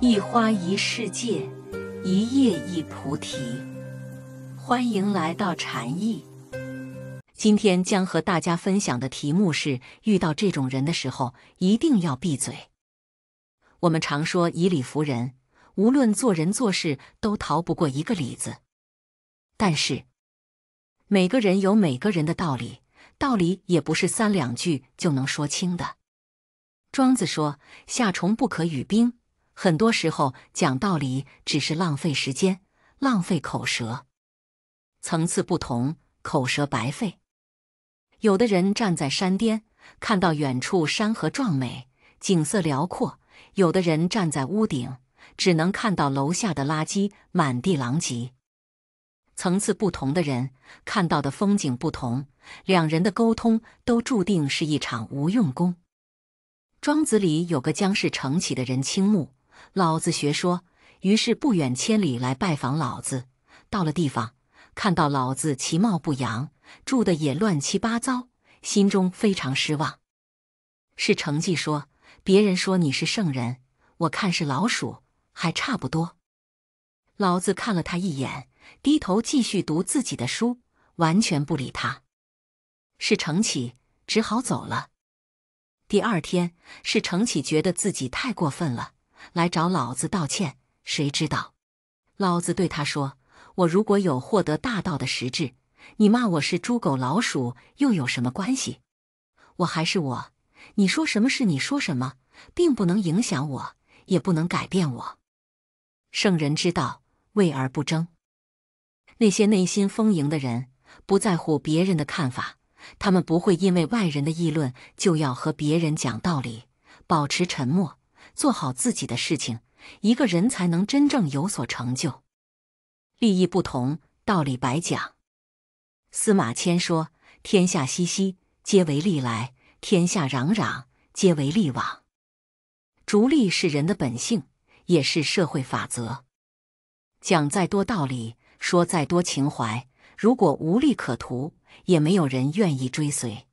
一花一世界，一叶一菩提。欢迎来到禅意。今天将和大家分享的题目是：遇到这种人的时候，一定要闭嘴。我们常说以理服人，无论做人做事，都逃不过一个“理”字。但是，每个人有每个人的道理，道理也不是三两句就能说清的。庄子说：“夏虫不可语冰。”很多时候讲道理只是浪费时间、浪费口舌。层次不同，口舌白费。有的人站在山巅，看到远处山河壮美，景色辽阔；有的人站在屋顶，只能看到楼下的垃圾满地狼藉。层次不同的人看到的风景不同，两人的沟通都注定是一场无用功。庄子里有个将氏承起的人，倾慕。老子学说，于是不远千里来拜访老子。到了地方，看到老子其貌不扬，住的也乱七八糟，心中非常失望。是成绩说：“别人说你是圣人，我看是老鼠，还差不多。”老子看了他一眼，低头继续读自己的书，完全不理他。是成启只好走了。第二天，是成启觉得自己太过分了。来找老子道歉，谁知道？老子对他说：“我如果有获得大道的实质，你骂我是猪狗老鼠又有什么关系？我还是我。你说什么是你说什么，并不能影响我，也不能改变我。圣人之道，为而不争。那些内心丰盈的人，不在乎别人的看法，他们不会因为外人的议论就要和别人讲道理，保持沉默。”做好自己的事情，一个人才能真正有所成就。利益不同，道理白讲。司马迁说：“天下熙熙，皆为利来；天下攘攘，皆为利往。”逐利是人的本性，也是社会法则。讲再多道理，说再多情怀，如果无利可图，也没有人愿意追随。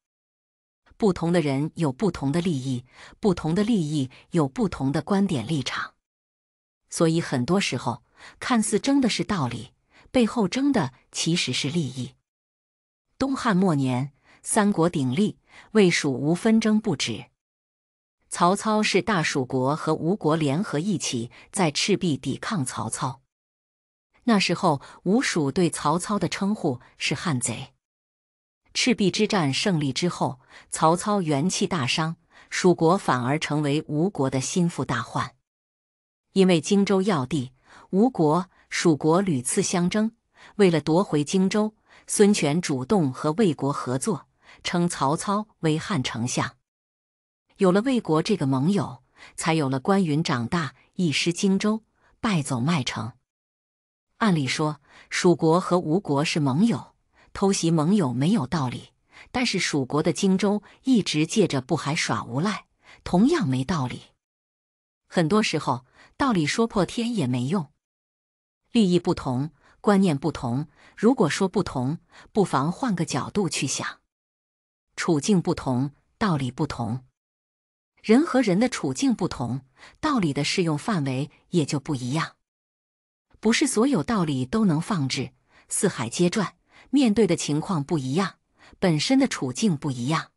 不同的人有不同的利益，不同的利益有不同的观点立场，所以很多时候看似争的是道理，背后争的其实是利益。东汉末年，三国鼎立，魏、蜀、吴纷争不止。曹操是大蜀国和吴国联合一起在赤壁抵抗曹操。那时候，吴蜀对曹操的称呼是汉贼。赤壁之战胜利之后，曹操元气大伤，蜀国反而成为吴国的心腹大患。因为荆州要地，吴国、蜀国屡次相争。为了夺回荆州，孙权主动和魏国合作，称曹操为汉丞相。有了魏国这个盟友，才有了关云长大一失荆州，败走麦城。按理说，蜀国和吴国是盟友。偷袭盟友没有道理，但是蜀国的荆州一直借着不还耍无赖，同样没道理。很多时候道理说破天也没用，利益不同，观念不同。如果说不同，不妨换个角度去想，处境不同，道理不同。人和人的处境不同，道理的适用范围也就不一样。不是所有道理都能放置四海皆转。面对的情况不一样，本身的处境不一样，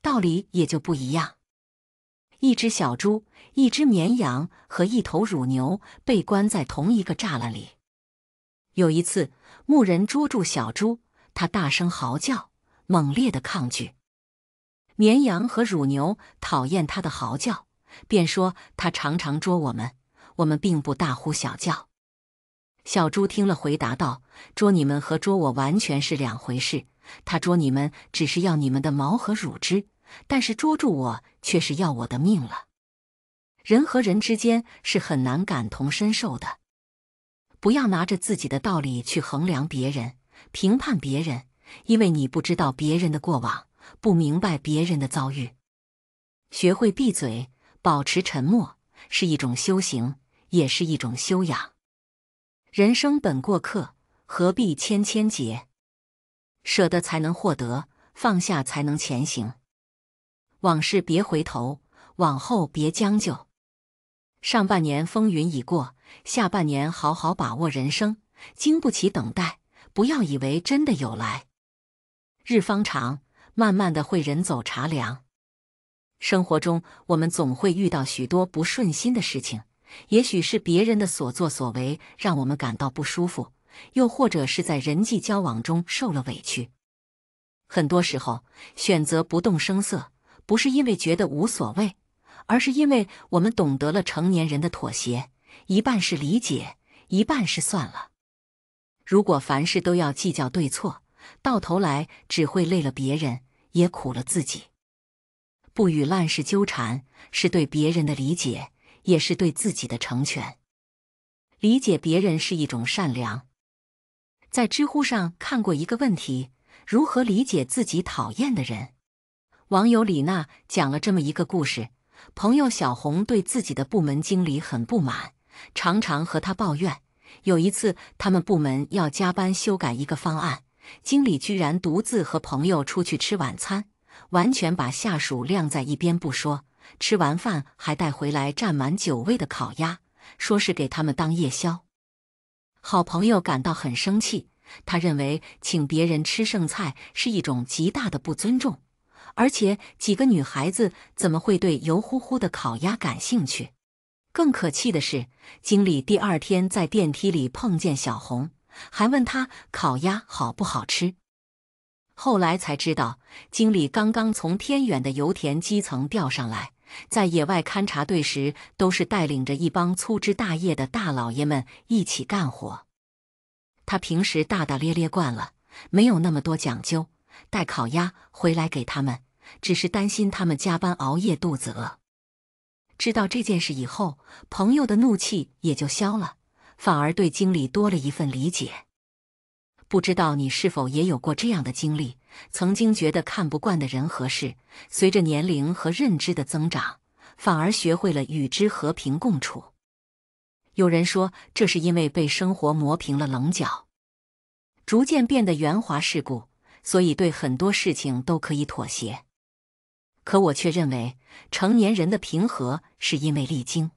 道理也就不一样。一只小猪、一只绵羊和一头乳牛被关在同一个栅栏里。有一次，牧人捉住小猪，它大声嚎叫，猛烈的抗拒。绵羊和乳牛讨厌它的嚎叫，便说它常常捉我们，我们并不大呼小叫。小猪听了，回答道：“捉你们和捉我完全是两回事。他捉你们只是要你们的毛和乳汁，但是捉住我却是要我的命了。人和人之间是很难感同身受的。不要拿着自己的道理去衡量别人、评判别人，因为你不知道别人的过往，不明白别人的遭遇。学会闭嘴，保持沉默，是一种修行，也是一种修养。”人生本过客，何必千千结？舍得才能获得，放下才能前行。往事别回头，往后别将就。上半年风云已过，下半年好好把握人生。经不起等待，不要以为真的有来日方长，慢慢的会人走茶凉。生活中，我们总会遇到许多不顺心的事情。也许是别人的所作所为让我们感到不舒服，又或者是在人际交往中受了委屈。很多时候，选择不动声色，不是因为觉得无所谓，而是因为我们懂得了成年人的妥协：一半是理解，一半是算了。如果凡事都要计较对错，到头来只会累了别人，也苦了自己。不与烂事纠缠，是对别人的理解。也是对自己的成全，理解别人是一种善良。在知乎上看过一个问题：如何理解自己讨厌的人？网友李娜讲了这么一个故事：朋友小红对自己的部门经理很不满，常常和他抱怨。有一次，他们部门要加班修改一个方案，经理居然独自和朋友出去吃晚餐，完全把下属晾在一边不说。吃完饭还带回来蘸满酒味的烤鸭，说是给他们当夜宵。好朋友感到很生气，他认为请别人吃剩菜是一种极大的不尊重，而且几个女孩子怎么会对油乎乎的烤鸭感兴趣？更可气的是，经理第二天在电梯里碰见小红，还问他烤鸭好不好吃。后来才知道，经理刚刚从天远的油田基层调上来。在野外勘察队时，都是带领着一帮粗枝大叶的大老爷们一起干活。他平时大大咧咧惯了，没有那么多讲究，带烤鸭回来给他们，只是担心他们加班熬夜肚子饿。知道这件事以后，朋友的怒气也就消了，反而对经理多了一份理解。不知道你是否也有过这样的经历？曾经觉得看不惯的人和事，随着年龄和认知的增长，反而学会了与之和平共处。有人说，这是因为被生活磨平了棱角，逐渐变得圆滑世故，所以对很多事情都可以妥协。可我却认为，成年人的平和是因为历经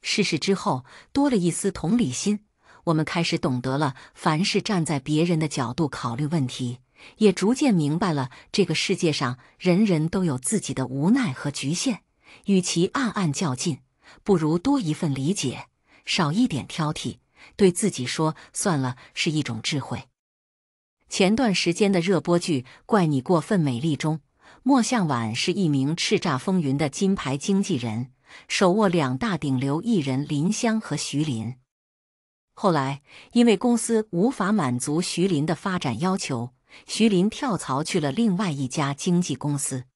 世事之后，多了一丝同理心。我们开始懂得了，凡是站在别人的角度考虑问题，也逐渐明白了这个世界上人人都有自己的无奈和局限。与其暗暗较劲，不如多一份理解，少一点挑剔。对自己说算了，是一种智慧。前段时间的热播剧《怪你过分美丽》中，莫向晚是一名叱咤风云的金牌经纪人，手握两大顶流艺人林湘和徐林。后来，因为公司无法满足徐林的发展要求，徐林跳槽去了另外一家经纪公司。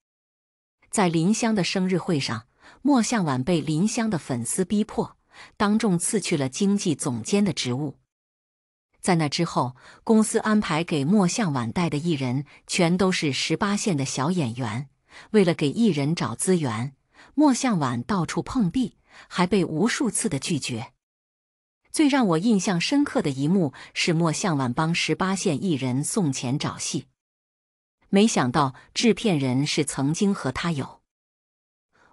在林湘的生日会上，莫向晚被林湘的粉丝逼迫，当众辞去了经纪总监的职务。在那之后，公司安排给莫向晚带的艺人全都是十八线的小演员。为了给艺人找资源，莫向晚到处碰壁，还被无数次的拒绝。最让我印象深刻的一幕是莫向晚帮十八线艺人送钱找戏，没想到制片人是曾经和他有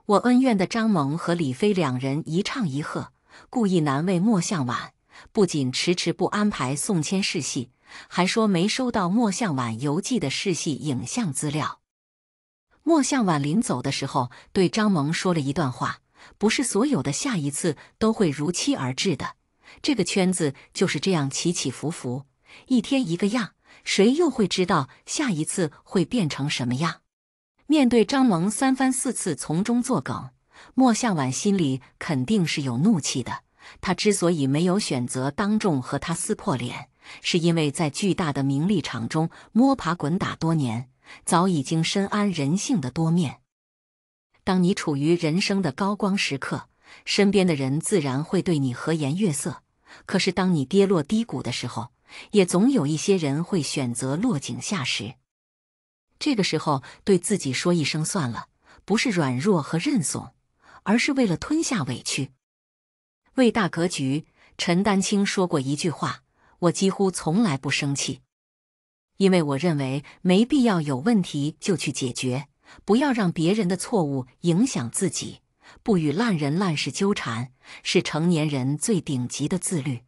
我恩怨的张萌和李飞两人一唱一和，故意难为莫向晚，不仅迟迟不安排宋谦试戏，还说没收到莫向晚邮寄的试戏影像资料。莫向晚临走的时候对张萌说了一段话：“不是所有的下一次都会如期而至的。”这个圈子就是这样起起伏伏，一天一个样，谁又会知道下一次会变成什么样？面对张萌三番四次从中作梗，莫向晚心里肯定是有怒气的。他之所以没有选择当众和他撕破脸，是因为在巨大的名利场中摸爬滚打多年，早已经深谙人性的多面。当你处于人生的高光时刻，身边的人自然会对你和颜悦色。可是，当你跌落低谷的时候，也总有一些人会选择落井下石。这个时候，对自己说一声“算了”，不是软弱和认怂，而是为了吞下委屈，为大格局。陈丹青说过一句话：“我几乎从来不生气，因为我认为没必要有问题就去解决，不要让别人的错误影响自己。”不与烂人烂事纠缠，是成年人最顶级的自律。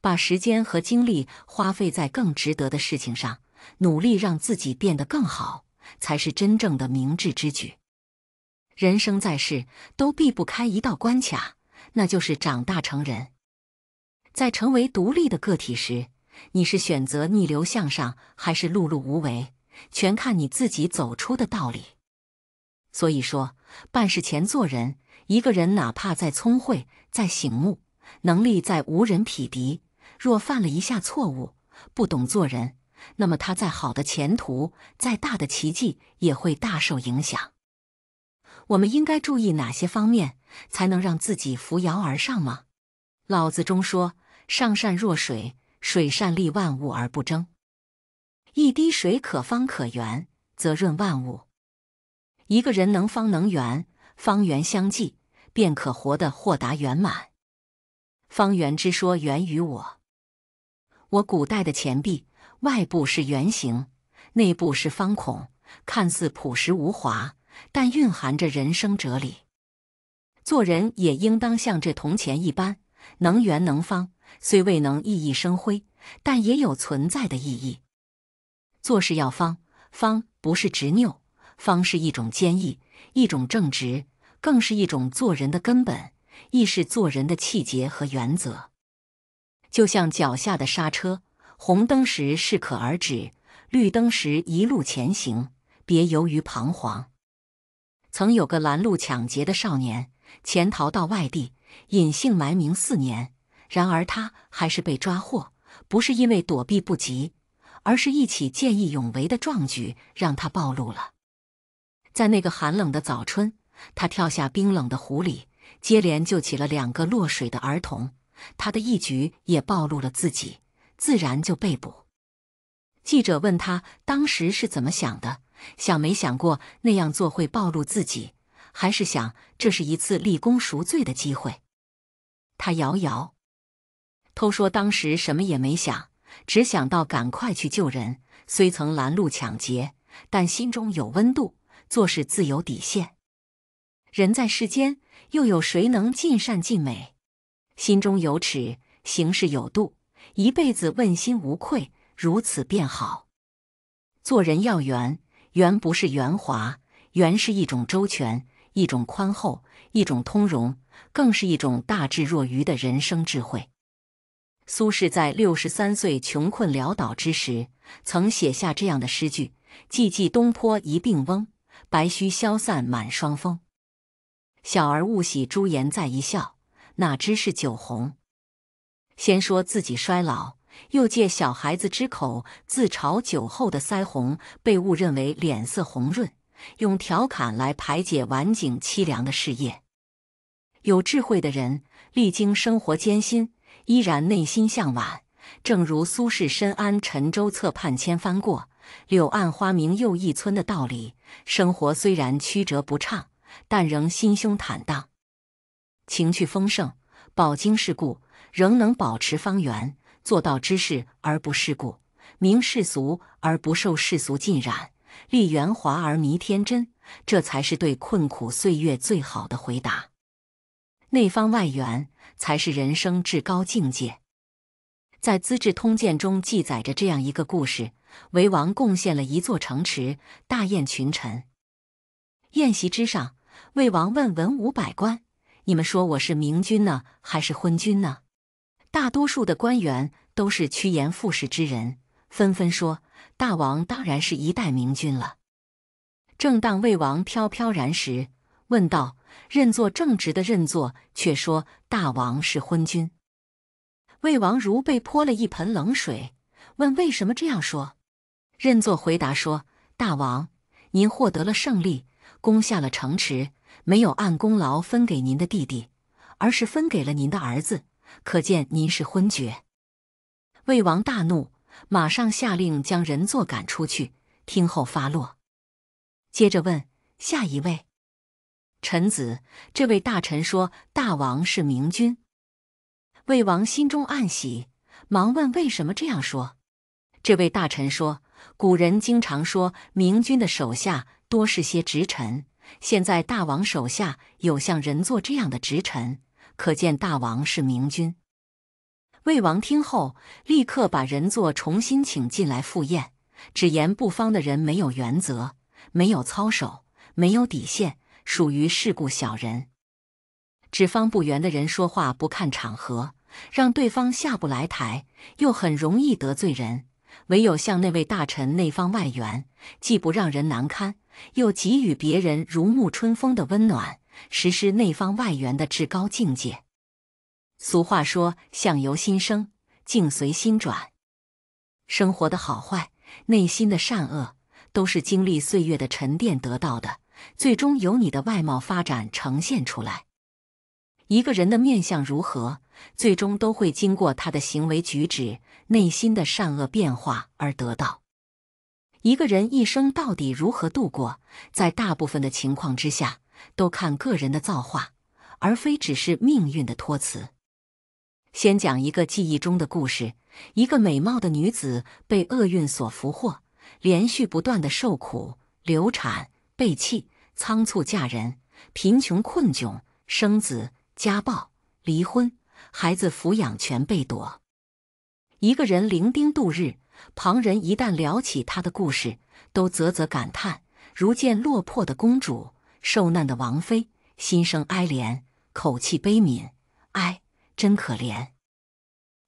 把时间和精力花费在更值得的事情上，努力让自己变得更好，才是真正的明智之举。人生在世，都避不开一道关卡，那就是长大成人。在成为独立的个体时，你是选择逆流向上，还是碌碌无为，全看你自己走出的道理。所以说，办事前做人。一个人哪怕再聪慧、再醒目，能力再无人匹敌，若犯了一下错误，不懂做人，那么他再好的前途、再大的奇迹，也会大受影响。我们应该注意哪些方面，才能让自己扶摇而上吗？老子中说：“上善若水，水善利万物而不争。一滴水可方可圆，则润万物。”一个人能方能圆，方圆相济，便可活得豁达圆满。方圆之说源于我，我古代的钱币外部是圆形，内部是方孔，看似朴实无华，但蕴含着人生哲理。做人也应当像这铜钱一般，能圆能方，虽未能熠熠生辉，但也有存在的意义。做事要方，方不是执拗。方是一种坚毅，一种正直，更是一种做人的根本，亦是做人的气节和原则。就像脚下的刹车，红灯时适可而止，绿灯时一路前行，别犹豫彷徨。曾有个拦路抢劫的少年，潜逃到外地，隐姓埋名四年，然而他还是被抓获，不是因为躲避不及，而是一起见义勇为的壮举让他暴露了。在那个寒冷的早春，他跳下冰冷的湖里，接连救起了两个落水的儿童。他的一举也暴露了自己，自然就被捕。记者问他当时是怎么想的，想没想过那样做会暴露自己，还是想这是一次立功赎罪的机会？他摇摇，偷说当时什么也没想，只想到赶快去救人。虽曾拦路抢劫，但心中有温度。做事自有底线，人在世间，又有谁能尽善尽美？心中有尺，行事有度，一辈子问心无愧，如此便好。做人要圆，圆不是圆滑，圆是一种周全，一种宽厚，一种通融，更是一种大智若愚的人生智慧。苏轼在六十三岁穷困潦倒之时，曾写下这样的诗句：“寂寂东坡一病翁。”白须消散满霜风，小儿误喜朱颜在一笑，哪知是酒红。先说自己衰老，又借小孩子之口自嘲酒后的腮红被误认为脸色红润，用调侃来排解晚景凄凉的事业。有智慧的人历经生活艰辛，依然内心向晚，正如苏轼“深谙沉舟侧畔千帆过”。柳暗花明又一村的道理，生活虽然曲折不畅，但仍心胸坦荡，情趣丰盛，饱经世故，仍能保持方圆，做到知世而不世故，明世俗而不受世俗浸染，立圆滑而弥天真，这才是对困苦岁月最好的回答。内方外圆，才是人生至高境界。在《资治通鉴》中记载着这样一个故事。为王贡献了一座城池，大宴群臣。宴席之上，魏王问文武百官：“你们说我是明君呢，还是昏君呢？”大多数的官员都是趋炎附势之人，纷纷说：“大王当然是一代明君了。”正当魏王飘飘然时，问道：“认作正直的认作，却说大王是昏君。”魏王如被泼了一盆冷水，问：“为什么这样说？”任作回答说：“大王，您获得了胜利，攻下了城池，没有按功劳分给您的弟弟，而是分给了您的儿子，可见您是昏厥。”魏王大怒，马上下令将任作赶出去，听后发落。接着问下一位臣子：“这位大臣说大王是明君。”魏王心中暗喜，忙问：“为什么这样说？”这位大臣说。古人经常说，明君的手下多是些直臣。现在大王手下有像仁座这样的直臣，可见大王是明君。魏王听后，立刻把仁座重新请进来赴宴。只言不方的人没有原则，没有操守，没有底线，属于世故小人。只方不圆的人说话不看场合，让对方下不来台，又很容易得罪人。唯有向那位大臣那方外援，既不让人难堪，又给予别人如沐春风的温暖，实施内方外援的至高境界。俗话说，相由心生，境随心转。生活的好坏，内心的善恶，都是经历岁月的沉淀得到的，最终由你的外貌发展呈现出来。一个人的面相如何，最终都会经过他的行为举止、内心的善恶变化而得到。一个人一生到底如何度过，在大部分的情况之下，都看个人的造化，而非只是命运的托词。先讲一个记忆中的故事：一个美貌的女子被厄运所俘获，连续不断的受苦、流产、被弃、仓促嫁人、贫穷困窘、生子。家暴、离婚、孩子抚养权被夺，一个人伶仃度日。旁人一旦聊起他的故事，都啧啧感叹，如见落魄的公主、受难的王妃，心生哀怜，口气悲悯：“哎，真可怜。”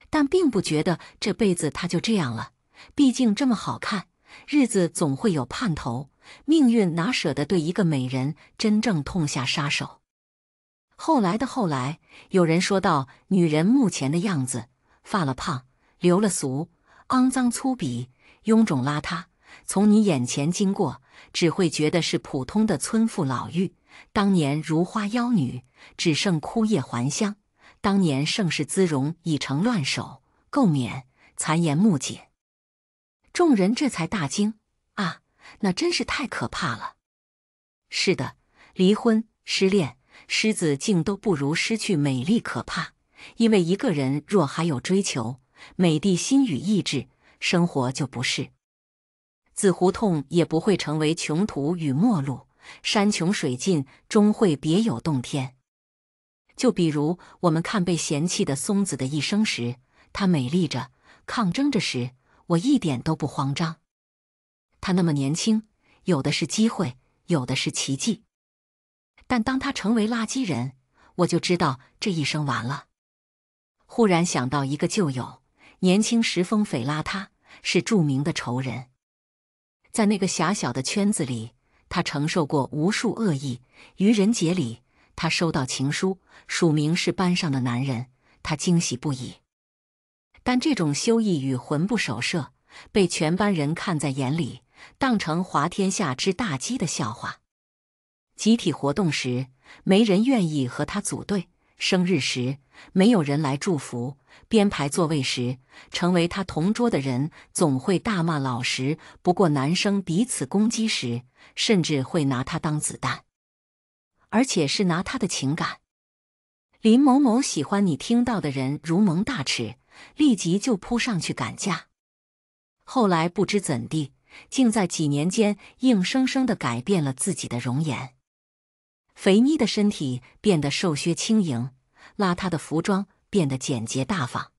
但并不觉得这辈子他就这样了，毕竟这么好看，日子总会有盼头。命运哪舍得对一个美人真正痛下杀手？后来的后来，有人说到，女人目前的样子，发了胖，流了俗，肮脏粗鄙，臃肿邋遢，从你眼前经过，只会觉得是普通的村妇老妪。当年如花妖女，只剩枯叶还乡；当年盛世姿容，已成乱首垢勉，残颜暮槿。众人这才大惊啊！那真是太可怕了。是的，离婚失恋。狮子竟都不如失去美丽可怕，因为一个人若还有追求美的心与意志，生活就不是紫胡同，也不会成为穷途与末路。山穷水尽，终会别有洞天。就比如我们看被嫌弃的松子的一生时，她美丽着，抗争着时，我一点都不慌张。她那么年轻，有的是机会，有的是奇迹。但当他成为垃圾人，我就知道这一生完了。忽然想到一个旧友，年轻时风匪邋遢，是著名的仇人。在那个狭小的圈子里，他承受过无数恶意。愚人节里，他收到情书，署名是班上的男人，他惊喜不已。但这种羞意与魂不守舍，被全班人看在眼里，当成滑天下之大稽的笑话。集体活动时，没人愿意和他组队；生日时，没有人来祝福；编排座位时，成为他同桌的人总会大骂老实。不过，男生彼此攻击时，甚至会拿他当子弹，而且是拿他的情感。林某某喜欢你听到的人如蒙大耻，立即就扑上去赶架。后来不知怎地，竟在几年间硬生生的改变了自己的容颜。肥妮的身体变得瘦削轻盈，邋遢的服装变得简洁大方。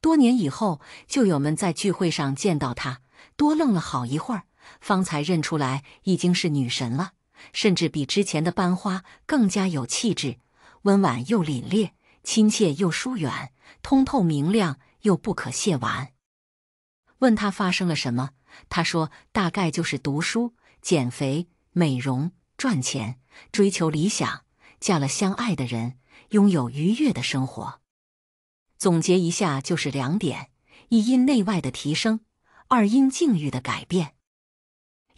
多年以后，旧友们在聚会上见到她，多愣了好一会儿，方才认出来已经是女神了，甚至比之前的班花更加有气质，温婉又凛冽，亲切又疏远，通透明亮又不可亵玩。问她发生了什么，她说：“大概就是读书、减肥、美容、赚钱。”追求理想，嫁了相爱的人，拥有愉悦的生活。总结一下，就是两点：一因内外的提升，二因境遇的改变。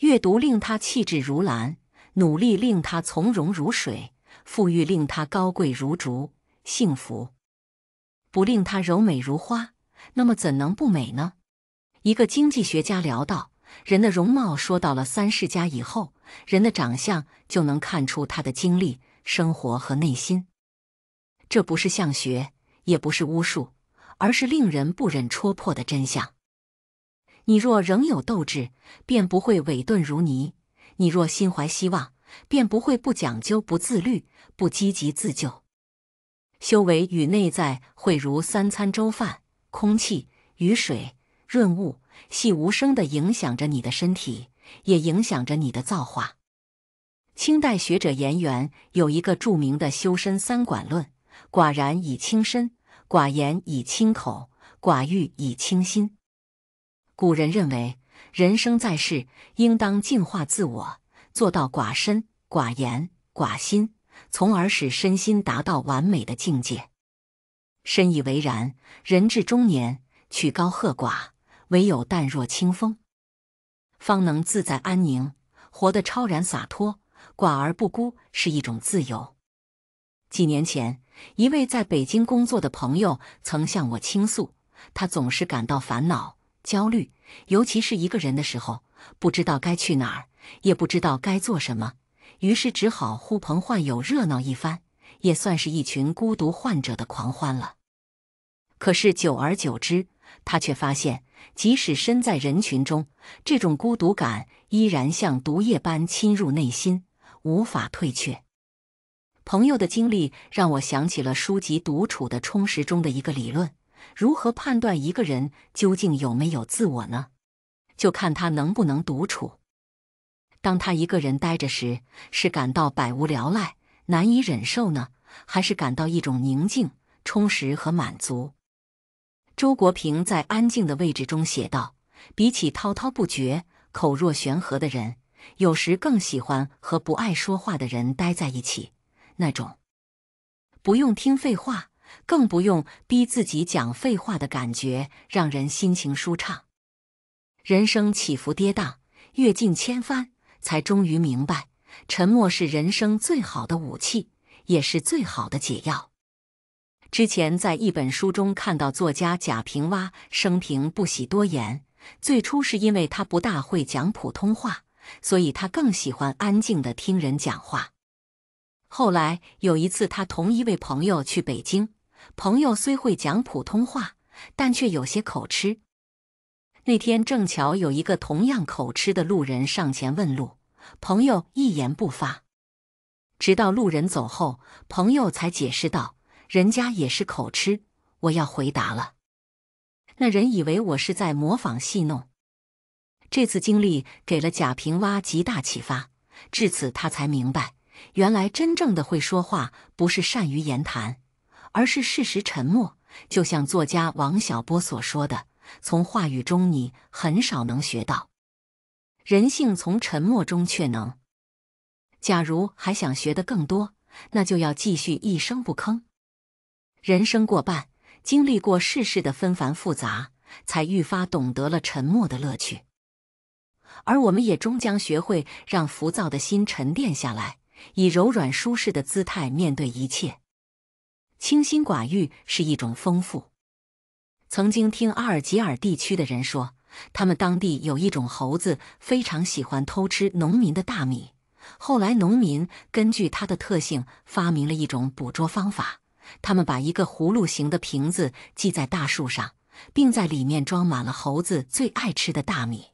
阅读令他气质如兰，努力令他从容如水，富裕令他高贵如竹，幸福不令他柔美如花，那么怎能不美呢？一个经济学家聊到。人的容貌说到了三世家以后，人的长相就能看出他的经历、生活和内心。这不是相学，也不是巫术，而是令人不忍戳破的真相。你若仍有斗志，便不会萎顿如泥；你若心怀希望，便不会不讲究、不自律、不积极自救。修为与内在会如三餐粥饭、空气、雨水，润物。系无声的影响着你的身体，也影响着你的造化。清代学者颜元有一个著名的修身三管论：寡然以清身，寡言以清口，寡欲以清心。古人认为，人生在世，应当净化自我，做到寡身、寡言、寡心，从而使身心达到完美的境界。深以为然。人至中年，曲高和寡。唯有淡若清风，方能自在安宁，活得超然洒脱，寡而不孤是一种自由。几年前，一位在北京工作的朋友曾向我倾诉，他总是感到烦恼、焦虑，尤其是一个人的时候，不知道该去哪儿，也不知道该做什么，于是只好呼朋唤友热闹一番，也算是一群孤独患者的狂欢了。可是久而久之，他却发现。即使身在人群中，这种孤独感依然像毒液般侵入内心，无法退却。朋友的经历让我想起了书籍《独处的充实》中的一个理论：如何判断一个人究竟有没有自我呢？就看他能不能独处。当他一个人呆着时，是感到百无聊赖、难以忍受呢，还是感到一种宁静、充实和满足？周国平在《安静的位置》中写道：“比起滔滔不绝、口若悬河的人，有时更喜欢和不爱说话的人待在一起。那种不用听废话，更不用逼自己讲废话的感觉，让人心情舒畅。人生起伏跌宕，阅尽千帆，才终于明白，沉默是人生最好的武器，也是最好的解药。”之前在一本书中看到，作家贾平凹生平不喜多言，最初是因为他不大会讲普通话，所以他更喜欢安静的听人讲话。后来有一次，他同一位朋友去北京，朋友虽会讲普通话，但却有些口吃。那天正巧有一个同样口吃的路人上前问路，朋友一言不发，直到路人走后，朋友才解释道。人家也是口吃，我要回答了。那人以为我是在模仿戏弄。这次经历给了贾平凹极大启发，至此他才明白，原来真正的会说话不是善于言谈，而是适时沉默。就像作家王小波所说的：“从话语中你很少能学到人性，从沉默中却能。假如还想学得更多，那就要继续一声不吭。”人生过半，经历过世事的纷繁复杂，才愈发懂得了沉默的乐趣。而我们也终将学会让浮躁的心沉淀下来，以柔软舒适的姿态面对一切。清心寡欲是一种丰富。曾经听阿尔及尔地区的人说，他们当地有一种猴子，非常喜欢偷吃农民的大米。后来，农民根据它的特性，发明了一种捕捉方法。他们把一个葫芦形的瓶子系在大树上，并在里面装满了猴子最爱吃的大米。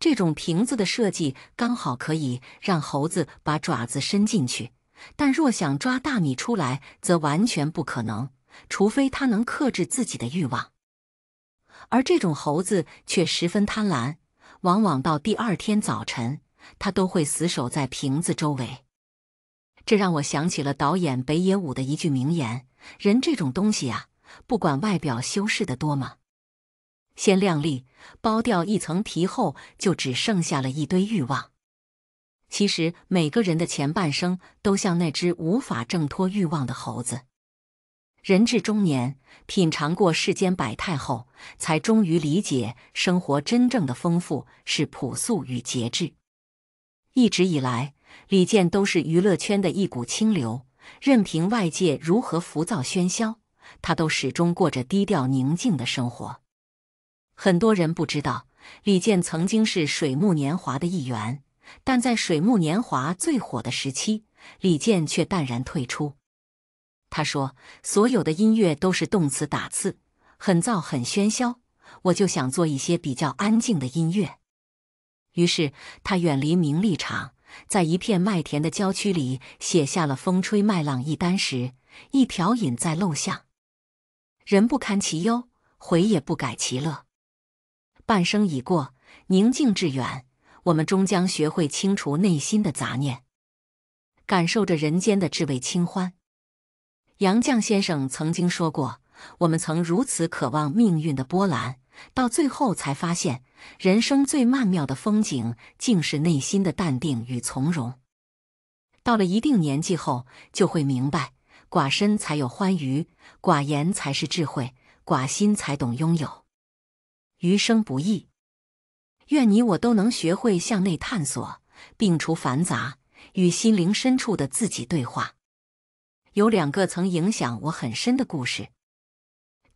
这种瓶子的设计刚好可以让猴子把爪子伸进去，但若想抓大米出来，则完全不可能，除非它能克制自己的欲望。而这种猴子却十分贪婪，往往到第二天早晨，它都会死守在瓶子周围。这让我想起了导演北野武的一句名言：“人这种东西啊，不管外表修饰的多么鲜亮丽，剥掉一层皮后，就只剩下了一堆欲望。其实，每个人的前半生都像那只无法挣脱欲望的猴子。人至中年，品尝过世间百态后，才终于理解，生活真正的丰富是朴素与节制。一直以来。”李健都是娱乐圈的一股清流，任凭外界如何浮躁喧嚣，他都始终过着低调宁静的生活。很多人不知道，李健曾经是水木年华的一员，但在水木年华最火的时期，李健却淡然退出。他说：“所有的音乐都是动词打字，很燥很喧嚣，我就想做一些比较安静的音乐。”于是他远离名利场。在一片麦田的郊区里，写下了“风吹麦浪一单时，一瓢饮在陋巷，人不堪其忧，回也不改其乐。”半生已过，宁静致远，我们终将学会清除内心的杂念，感受着人间的至味清欢。杨绛先生曾经说过：“我们曾如此渴望命运的波澜。”到最后才发现，人生最曼妙的风景，竟是内心的淡定与从容。到了一定年纪后，就会明白：寡身才有欢愉，寡言才是智慧，寡心才懂拥有。余生不易，愿你我都能学会向内探索，摒除繁杂，与心灵深处的自己对话。有两个曾影响我很深的故事。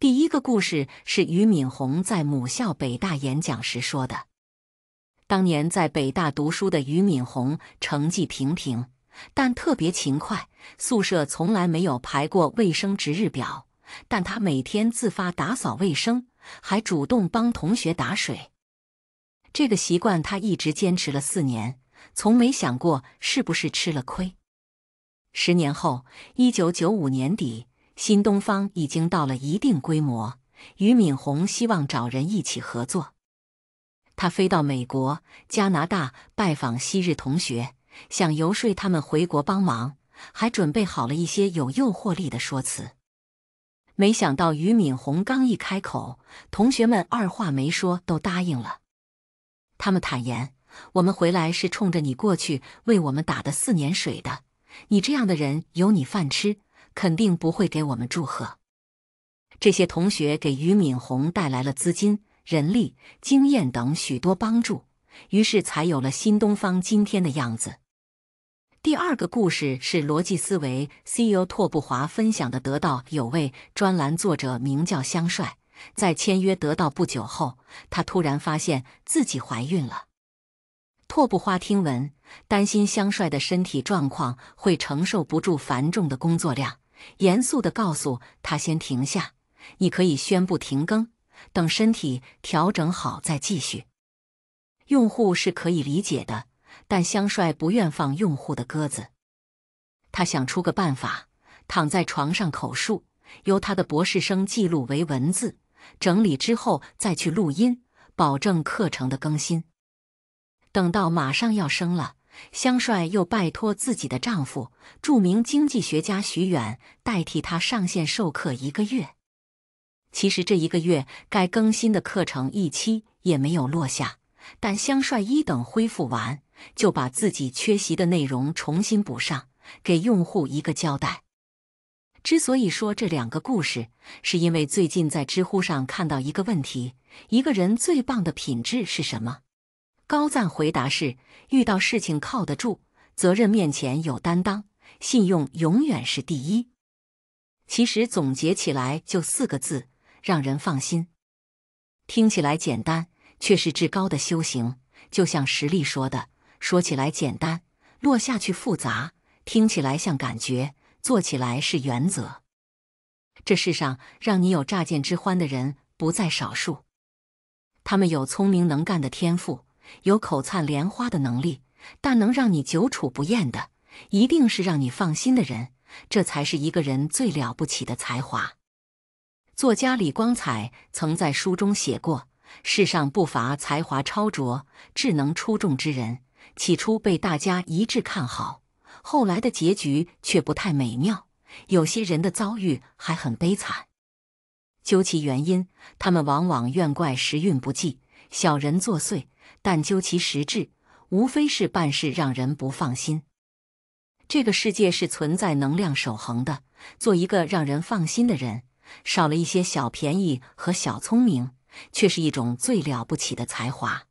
第一个故事是俞敏洪在母校北大演讲时说的。当年在北大读书的俞敏洪成绩平平，但特别勤快，宿舍从来没有排过卫生值日表，但他每天自发打扫卫生，还主动帮同学打水。这个习惯他一直坚持了四年，从没想过是不是吃了亏。十年后，一九九五年底。新东方已经到了一定规模，俞敏洪希望找人一起合作。他飞到美国、加拿大拜访昔日同学，想游说他们回国帮忙，还准备好了一些有诱惑力的说辞。没想到俞敏洪刚一开口，同学们二话没说都答应了。他们坦言：“我们回来是冲着你过去为我们打的四年水的，你这样的人有你饭吃。”肯定不会给我们祝贺。这些同学给俞敏洪带来了资金、人力、经验等许多帮助，于是才有了新东方今天的样子。第二个故事是逻辑思维 CEO 拓布华分享的。得到有位专栏作者名叫香帅，在签约得到不久后，他突然发现自己怀孕了。拓布华听闻，担心香帅的身体状况会承受不住繁重的工作量。严肃的告诉他：“先停下，你可以宣布停更，等身体调整好再继续。”用户是可以理解的，但香帅不愿放用户的鸽子。他想出个办法，躺在床上口述，由他的博士生记录为文字，整理之后再去录音，保证课程的更新。等到马上要生了。香帅又拜托自己的丈夫，著名经济学家徐远代替他上线授课一个月。其实这一个月该更新的课程一期也没有落下，但香帅一等恢复完，就把自己缺席的内容重新补上，给用户一个交代。之所以说这两个故事，是因为最近在知乎上看到一个问题：一个人最棒的品质是什么？高赞回答是：遇到事情靠得住，责任面前有担当，信用永远是第一。其实总结起来就四个字：让人放心。听起来简单，却是至高的修行。就像实力说的：“说起来简单，落下去复杂；听起来像感觉，做起来是原则。”这世上让你有乍见之欢的人不在少数，他们有聪明能干的天赋。有口灿莲花的能力，但能让你久处不厌的，一定是让你放心的人，这才是一个人最了不起的才华。作家李光彩曾在书中写过：世上不乏才华超卓、智能出众之人，起初被大家一致看好，后来的结局却不太美妙。有些人的遭遇还很悲惨。究其原因，他们往往怨怪时运不济、小人作祟。但究其实质，无非是办事让人不放心。这个世界是存在能量守恒的。做一个让人放心的人，少了一些小便宜和小聪明，却是一种最了不起的才华。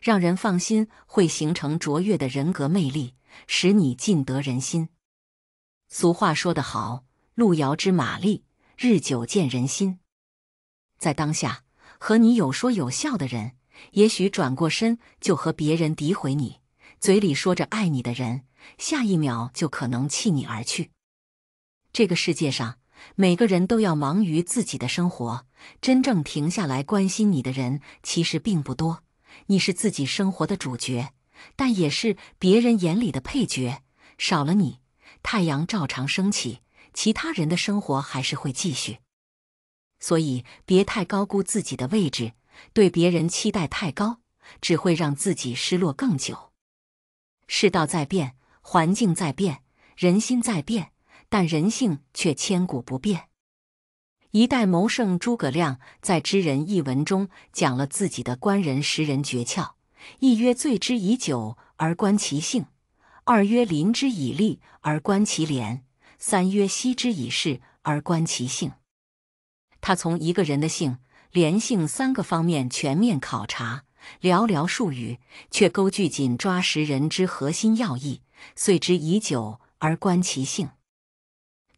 让人放心会形成卓越的人格魅力，使你尽得人心。俗话说得好，“路遥知马力，日久见人心。”在当下，和你有说有笑的人。也许转过身就和别人诋毁你，嘴里说着爱你的人，下一秒就可能弃你而去。这个世界上，每个人都要忙于自己的生活，真正停下来关心你的人其实并不多。你是自己生活的主角，但也是别人眼里的配角。少了你，太阳照常升起，其他人的生活还是会继续。所以，别太高估自己的位置。对别人期待太高，只会让自己失落更久。世道在变，环境在变，人心在变，但人性却千古不变。一代谋圣诸葛亮在《知人》一文中讲了自己的观人识人诀窍：一曰醉之以酒而观其性；二曰临之以利而观其廉；三曰息之以事而观其性。他从一个人的性。连性三个方面全面考察，寥寥数语却勾聚紧抓实人之核心要义。遂之以酒而观其性。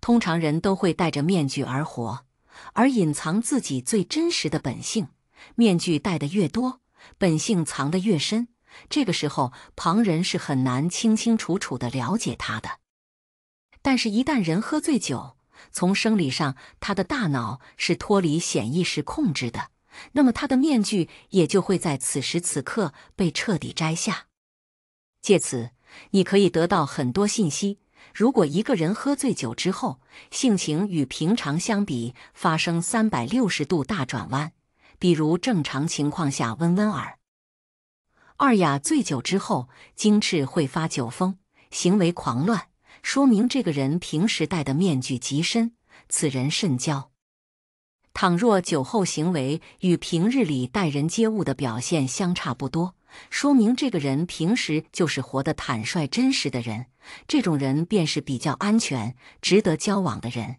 通常人都会戴着面具而活，而隐藏自己最真实的本性。面具戴得越多，本性藏得越深。这个时候，旁人是很难清清楚楚地了解他的。但是，一旦人喝醉酒，从生理上，他的大脑是脱离显意识控制的，那么他的面具也就会在此时此刻被彻底摘下。借此，你可以得到很多信息。如果一个人喝醉酒之后，性情与平常相比发生三百六十度大转弯，比如正常情况下温温尔二雅醉酒之后，精致会发酒疯，行为狂乱。说明这个人平时戴的面具极深，此人甚交。倘若酒后行为与平日里待人接物的表现相差不多，说明这个人平时就是活得坦率真实的人，这种人便是比较安全、值得交往的人。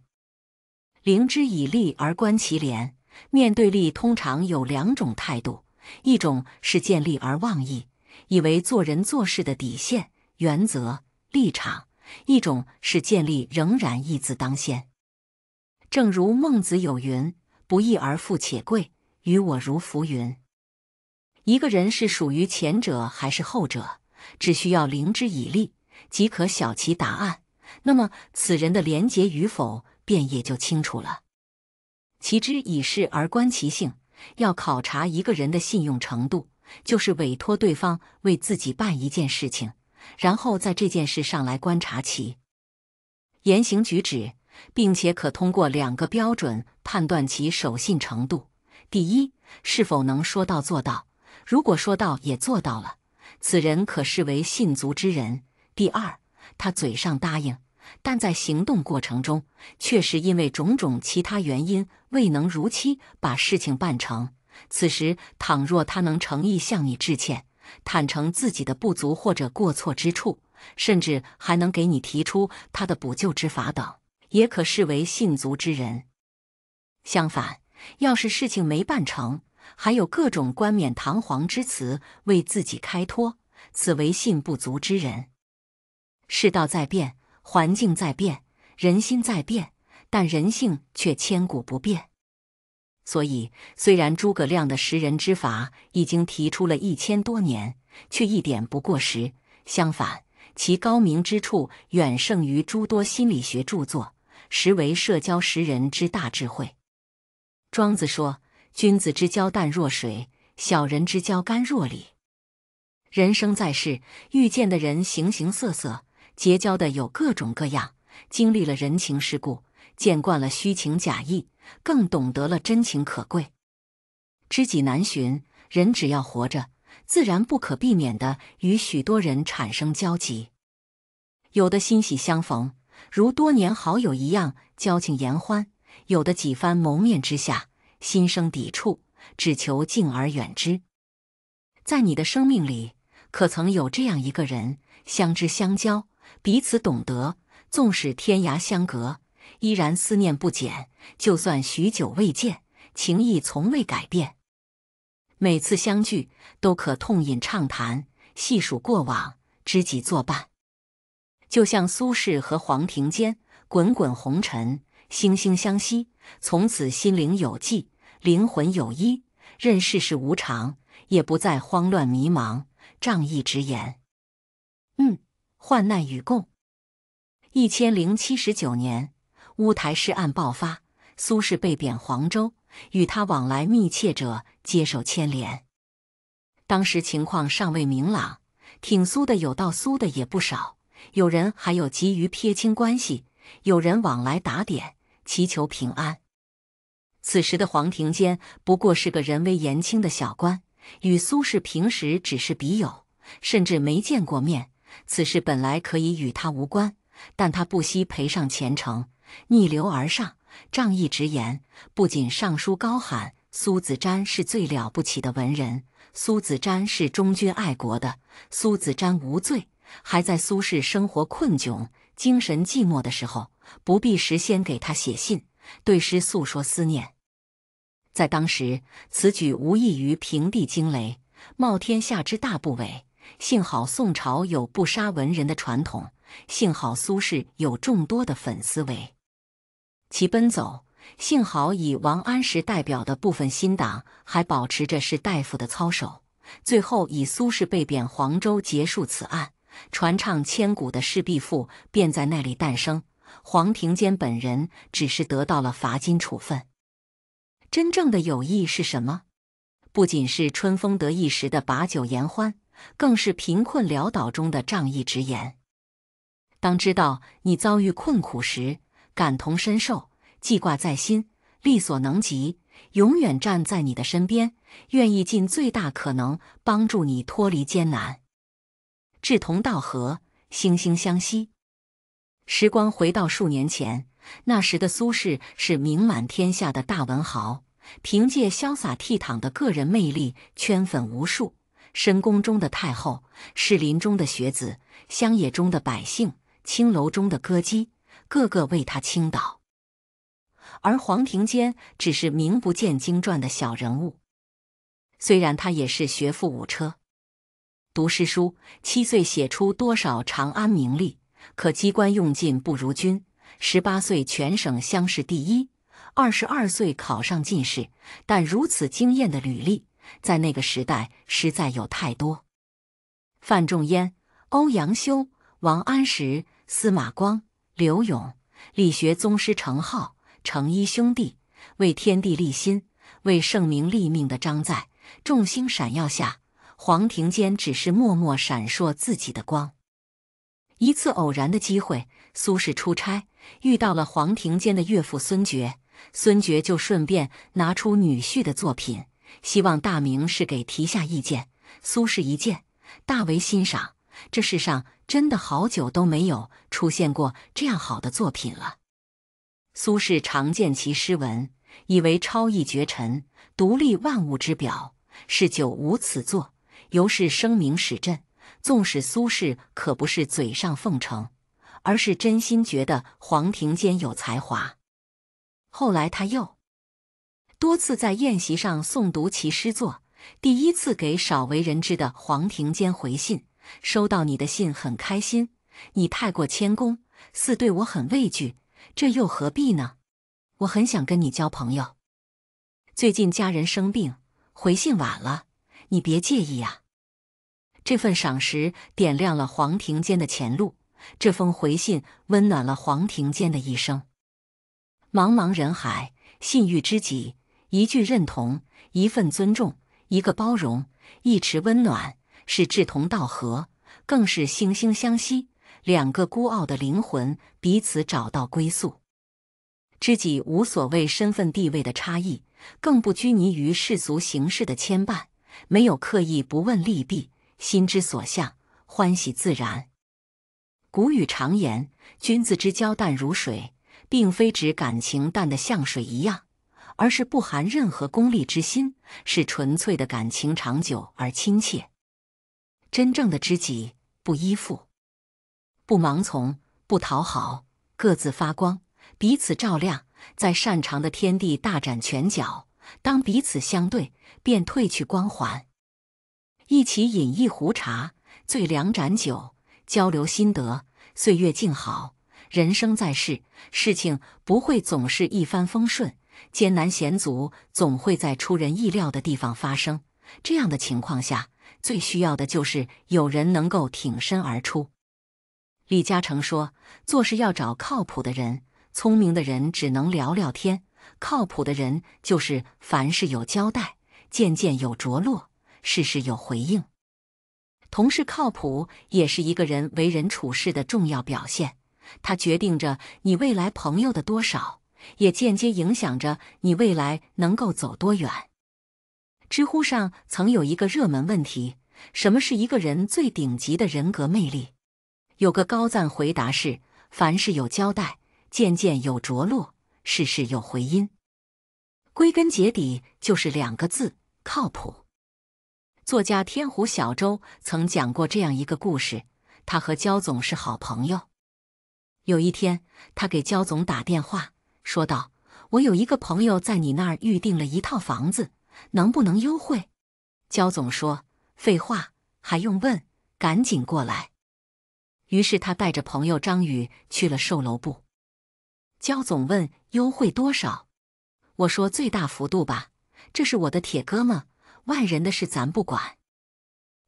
灵之以利而观其廉，面对利，通常有两种态度：一种是见利而忘义，以为做人做事的底线、原则、立场。一种是建立，仍然义字当先，正如孟子有云：“不义而富且贵，于我如浮云。”一个人是属于前者还是后者，只需要灵之以利即可晓其答案。那么此人的廉洁与否便也就清楚了。其之以事而观其性，要考察一个人的信用程度，就是委托对方为自己办一件事情。然后在这件事上来观察其言行举止，并且可通过两个标准判断其守信程度：第一，是否能说到做到；如果说到也做到了，此人可视为信足之人。第二，他嘴上答应，但在行动过程中确实因为种种其他原因未能如期把事情办成，此时倘若他能诚意向你致歉。坦诚自己的不足或者过错之处，甚至还能给你提出他的补救之法等，也可视为信足之人。相反，要是事情没办成，还有各种冠冕堂皇之词为自己开脱，此为信不足之人。世道在变，环境在变，人心在变，但人性却千古不变。所以，虽然诸葛亮的识人之法已经提出了一千多年，却一点不过时。相反，其高明之处远胜于诸多心理学著作，实为社交识人之大智慧。庄子说：“君子之交淡若水，小人之交甘若醴。”人生在世，遇见的人形形色色，结交的有各种各样，经历了人情世故。见惯了虚情假意，更懂得了真情可贵。知己难寻，人只要活着，自然不可避免的与许多人产生交集。有的欣喜相逢，如多年好友一样，交情言欢；有的几番谋面之下，心生抵触，只求敬而远之。在你的生命里，可曾有这样一个人，相知相交，彼此懂得，纵使天涯相隔？依然思念不减，就算许久未见，情谊从未改变。每次相聚，都可痛饮畅谈，细数过往，知己作伴。就像苏轼和黄庭坚，滚滚红尘，惺惺相惜，从此心灵有寄，灵魂有依，任世事无常，也不再慌乱迷茫。仗义直言，嗯，患难与共。一千零七十九年。乌台诗案爆发，苏轼被贬黄州，与他往来密切者接受牵连。当时情况尚未明朗，挺苏的有，道苏的也不少。有人还有急于撇清关系，有人往来打点，祈求平安。此时的黄庭坚不过是个人微言轻的小官，与苏轼平时只是笔友，甚至没见过面。此事本来可以与他无关，但他不惜赔上前程。逆流而上，仗义直言，不仅上书高喊苏子瞻是最了不起的文人，苏子瞻是忠君爱国的，苏子瞻无罪，还在苏轼生活困窘、精神寂寞的时候，不必时先给他写信，对诗诉说思念。在当时，此举无异于平地惊雷，冒天下之大不韪。幸好宋朝有不杀文人的传统，幸好苏轼有众多的粉丝为。其奔走，幸好以王安石代表的部分新党还保持着士大夫的操守。最后以苏轼被贬黄州结束此案，传唱千古的《士必赋》便在那里诞生。黄庭坚本人只是得到了罚金处分。真正的友谊是什么？不仅是春风得意时的把酒言欢，更是贫困潦倒中的仗义直言。当知道你遭遇困苦时。感同身受，记挂在心，力所能及，永远站在你的身边，愿意尽最大可能帮助你脱离艰难。志同道合，惺惺相惜。时光回到数年前，那时的苏轼是名满天下的大文豪，凭借潇洒倜傥的个人魅力，圈粉无数。深宫中的太后，士林中的学子，乡野中的百姓，青楼中的歌姬。个个为他倾倒，而黄庭坚只是名不见经传的小人物。虽然他也是学富五车，读诗书，七岁写出多少长安名利，可机关用尽不如君。十八岁全省乡试第一，二十二岁考上进士，但如此惊艳的履历，在那个时代实在有太多。范仲淹、欧阳修、王安石、司马光。刘永理学宗师程颢、程颐兄弟为天地立心，为圣明立命的张载，众星闪耀下，黄庭坚只是默默闪烁自己的光。一次偶然的机会，苏轼出差遇到了黄庭坚的岳父孙觉，孙觉就顺便拿出女婿的作品，希望大明是给提下意见。苏轼一见，大为欣赏。这世上真的好久都没有出现过这样好的作品了。苏轼常见其诗文，以为超逸绝尘，独立万物之表，是久无此作，由是声名始振。纵使苏轼可不是嘴上奉承，而是真心觉得黄庭坚有才华。后来他又多次在宴席上诵读其诗作，第一次给少为人知的黄庭坚回信。收到你的信很开心，你太过谦恭，似对我很畏惧，这又何必呢？我很想跟你交朋友。最近家人生病，回信晚了，你别介意啊。这份赏识点亮了黄庭坚的前路，这封回信温暖了黄庭坚的一生。茫茫人海，信誉知己，一句认同，一份尊重，一个包容，一池温暖。是志同道合，更是惺惺相惜。两个孤傲的灵魂彼此找到归宿，知己无所谓身份地位的差异，更不拘泥于世俗形式的牵绊，没有刻意不问利弊，心之所向，欢喜自然。古语常言：“君子之交淡如水”，并非指感情淡得像水一样，而是不含任何功利之心，是纯粹的感情，长久而亲切。真正的知己，不依附，不盲从，不讨好，各自发光，彼此照亮，在擅长的天地大展拳脚。当彼此相对，便褪去光环，一起饮一壶茶，醉两盏酒，交流心得，岁月静好。人生在世，事情不会总是一帆风顺，艰难险阻总会在出人意料的地方发生。这样的情况下。最需要的就是有人能够挺身而出。李嘉诚说：“做事要找靠谱的人，聪明的人只能聊聊天。靠谱的人就是凡事有交代，件件有着落，事事有回应。同事靠谱也是一个人为人处事的重要表现，它决定着你未来朋友的多少，也间接影响着你未来能够走多远。”知乎上曾有一个热门问题：什么是一个人最顶级的人格魅力？有个高赞回答是：凡事有交代，件件有着落，事事有回音。归根结底就是两个字：靠谱。作家天湖小周曾讲过这样一个故事：他和焦总是好朋友。有一天，他给焦总打电话，说道：“我有一个朋友在你那儿预定了一套房子。”能不能优惠？焦总说：“废话还用问？赶紧过来！”于是他带着朋友张宇去了售楼部。焦总问：“优惠多少？”我说：“最大幅度吧，这是我的铁哥们，外人的事咱不管。”